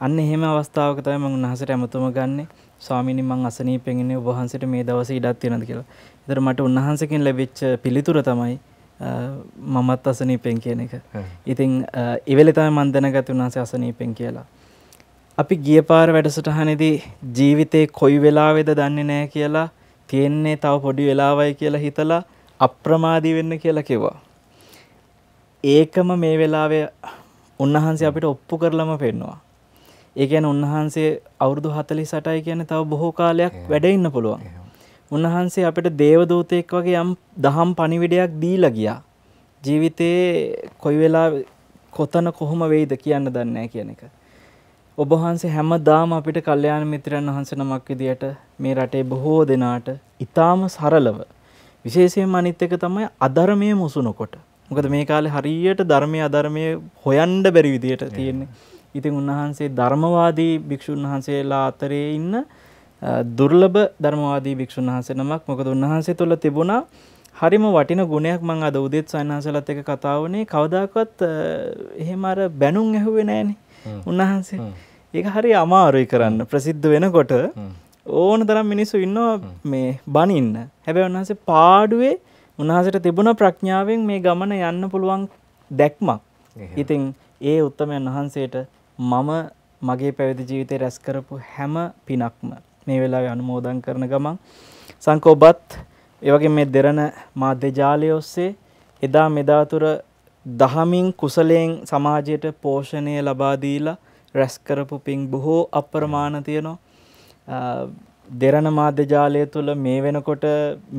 අන්න එහෙම අවස්ථාවක තමයි මම උන්වහන්සේට ඇමතුම ගන්නේ. ස්වාමීනි මං අසනීපෙන් ඉන්නේ ඔබ වහන්සේට මේ දවසේ ඉඩක් තියනවාද කියලා. ඒතර මට උන්වහන්සේකින් ලැබිච්ච පිළිතුර තමයි මමත් අසනීපෙන් කියන එක. ඉතින් ඒ වෙලේ තමයි මම දැනගත්තේ උන්වහන්සේ අසනීපෙන් කියලා. අපි ගිය පාර වැඩසටහනේදී ජීවිතේ කොයි වෙලාවේද දන්නේ නැහැ කියලා තියෙන්නේ තව පොඩි වෙලාවයි කියලා හිතලා අප්‍රමාදී වෙන්න කියලා කිව්වා. ඒකම මේ වෙලාවේ උන්වහන්සේ අපිට ඔප්පු කරලම පෙන්නවා. ඒ කියන්නේ උන්වහන්සේ අවුරුදු 48යි කියන්නේ තව බොහෝ කාලයක් වැඩ ඉන්න පුළුවන්. උන්වහන්සේ අපිට දේවදූතෙක් වගේ යම් දහම් පණිවිඩයක් දීලා ගියා. ජීවිතේ කොයි වෙලාවෙ කොතන කොහොම වෙයිද කියන්න දන්නේ නැහැ කියන එක. ඔබ වහන්සේ හැමදාම අපිට කල්යාණ මිත්‍රයන් වහන්සේ නමක් විදියට මේ රටේ බොහෝ දෙනාට ඊටාම සරලව විශේෂයෙන්ම අනිත් එක තමයි අධර්මයේ මුසුනකොට. මොකද මේ කාලේ හරියට ධර්මයේ අධර්මයේ හොයන්න බැරි විදියට තියෙන්නේ. ඉතින් උන්වහන්සේ ධර්මවාදී භික්ෂුන් වහන්සේලා අතරේ ඉන්න දුර්ලභ ධර්මවාදී භික්ෂුන් වහන්සේ නමක්. මොකද උන්වහන්සේ තුළ තිබුණා හරිම වටින ගුණයක් මං අද උදෙත් සන්හන්සලත් එක කතාවනේ කවදාකවත් එහෙම අර බැනුම් ඇහුවේ නෑනේ. උන්වහන්සේ ඒක හරි අමාරුයි කරන්න ප්‍රසිද්ධ වෙනකොට ඕන තරම් මිනිස්සු ඉන්න මේ බනින්න හැබැ උන්හසේ පාඩුවේ උන්හසට තිබුණ ප්‍රඥාවෙන් මේ ගමන යන්න පුළුවන් දැක්මක් ඉතිං ඒ උත්තමයන් වහන්සේට මම මගේ පැවිදි ජීවිතය රැස් කරපු හැම පිනක්ම මේ වෙලා අනුමෝදන් කරන ගමන් සංකෝබත් ඒවගේ මේ දෙරණ මාධ්‍යජාලය ඔස්සේ එදා මෙදාතුර දහමින් කුසලයෙන් සමාජයට පෝෂණය ලබාදීලා රැස්කරපු පින් බොහෝ අප්‍රමාණ තියෙනවා දෙරණ මාධ්‍යජාලය තුළ මේ වෙනකොට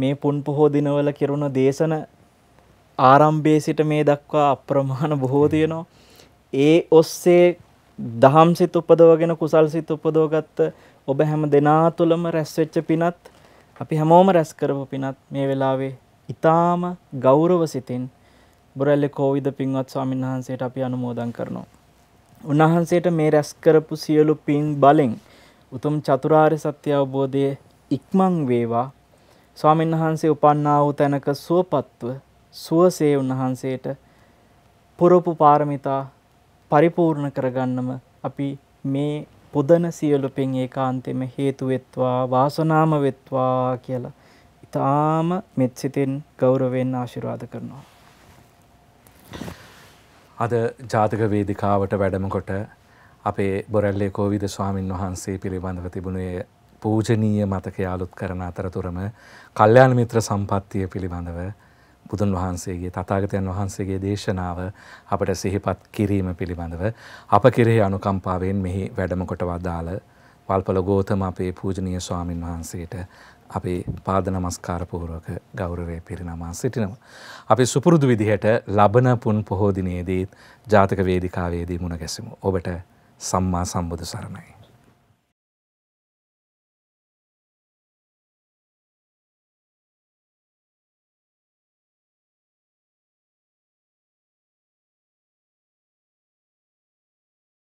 මේ පුන් පොහෝ දිනවල කෙරුණු දේශන ආරම්භයේ සිට මේ දක්වා අප්‍රමාණ බොහෝ තියෙනවා ඒ ඔස්සේ දහම් සිත උපදවගෙන කුසල් සිත උපදෝගත්ත ඔබ හැම දෙනා තුළම රැස්වෙච්ච පිනත් අපි හැමෝම රැස් කරපු පිනත් මේ වෙලාවේ ඉතාම ගෞරව සිතින් බුරැල්ලෙ කෝවිද පින්වත් ස්වාමීන් වහන්සේට අපි අනුමෝදන් කරනවා උන්වහන්සේට මේ රැස් කරපු සියලු පින් බලෙන් උතුම් චතුරාර්ය සත්‍ය අවබෝධය ඉක්මන් වේවා ස්වාමීන් වහන්සේ උපන්නා වූ තැනක සුවපත්ව සුවසේ උන්වහන්සේට පුරපු පාරමිතා පරිපූර්ණ කරගන්නම අපි මේ පුදන සියලු පින් ඒකාන්තෙම හේතු වෙත්වා වාසනාම වෙත්වා කියලා. ඊටාම මෙත්සිතින් ගෞරවයෙන් ආශිර්වාද කරනවා.
අද ජාතක වේදිකාවට වැඩමකොට අපේ බොරැල්ලේ කෝවිද ස්වාමින් වහන්සේ පිළිබඳව තිබුණේ පූජනීය මතකය අලුත් කරන අතරතුරම කල්යාණ මිත්‍ර සම්පත්තිය පිළිබඳව බුදුන් වහන්සේගේ තථාගතයන් වහන්සේගේ දේශනාව අපට සිහිපත් කිරීම පිළිබඳව අප කෙරෙහි අනුකම්පාවෙන් මෙහි වැඩමකොට වදාළ වල්පල ගෝතම අපේ පූජනීය ස්වාමින් වහන්සේට අපේ පාද නමස්කාර පූර්වක ගෞරවය පිරිනමා සිටිනවා. අපි සුපුරුදු විදිහට ලබන පුන් පොහෝදිනයේදීත් ජාතක වේදිකාවේදී මුණ ගැසමු. ඔබට සම්මා සම්බුදු සරණයි.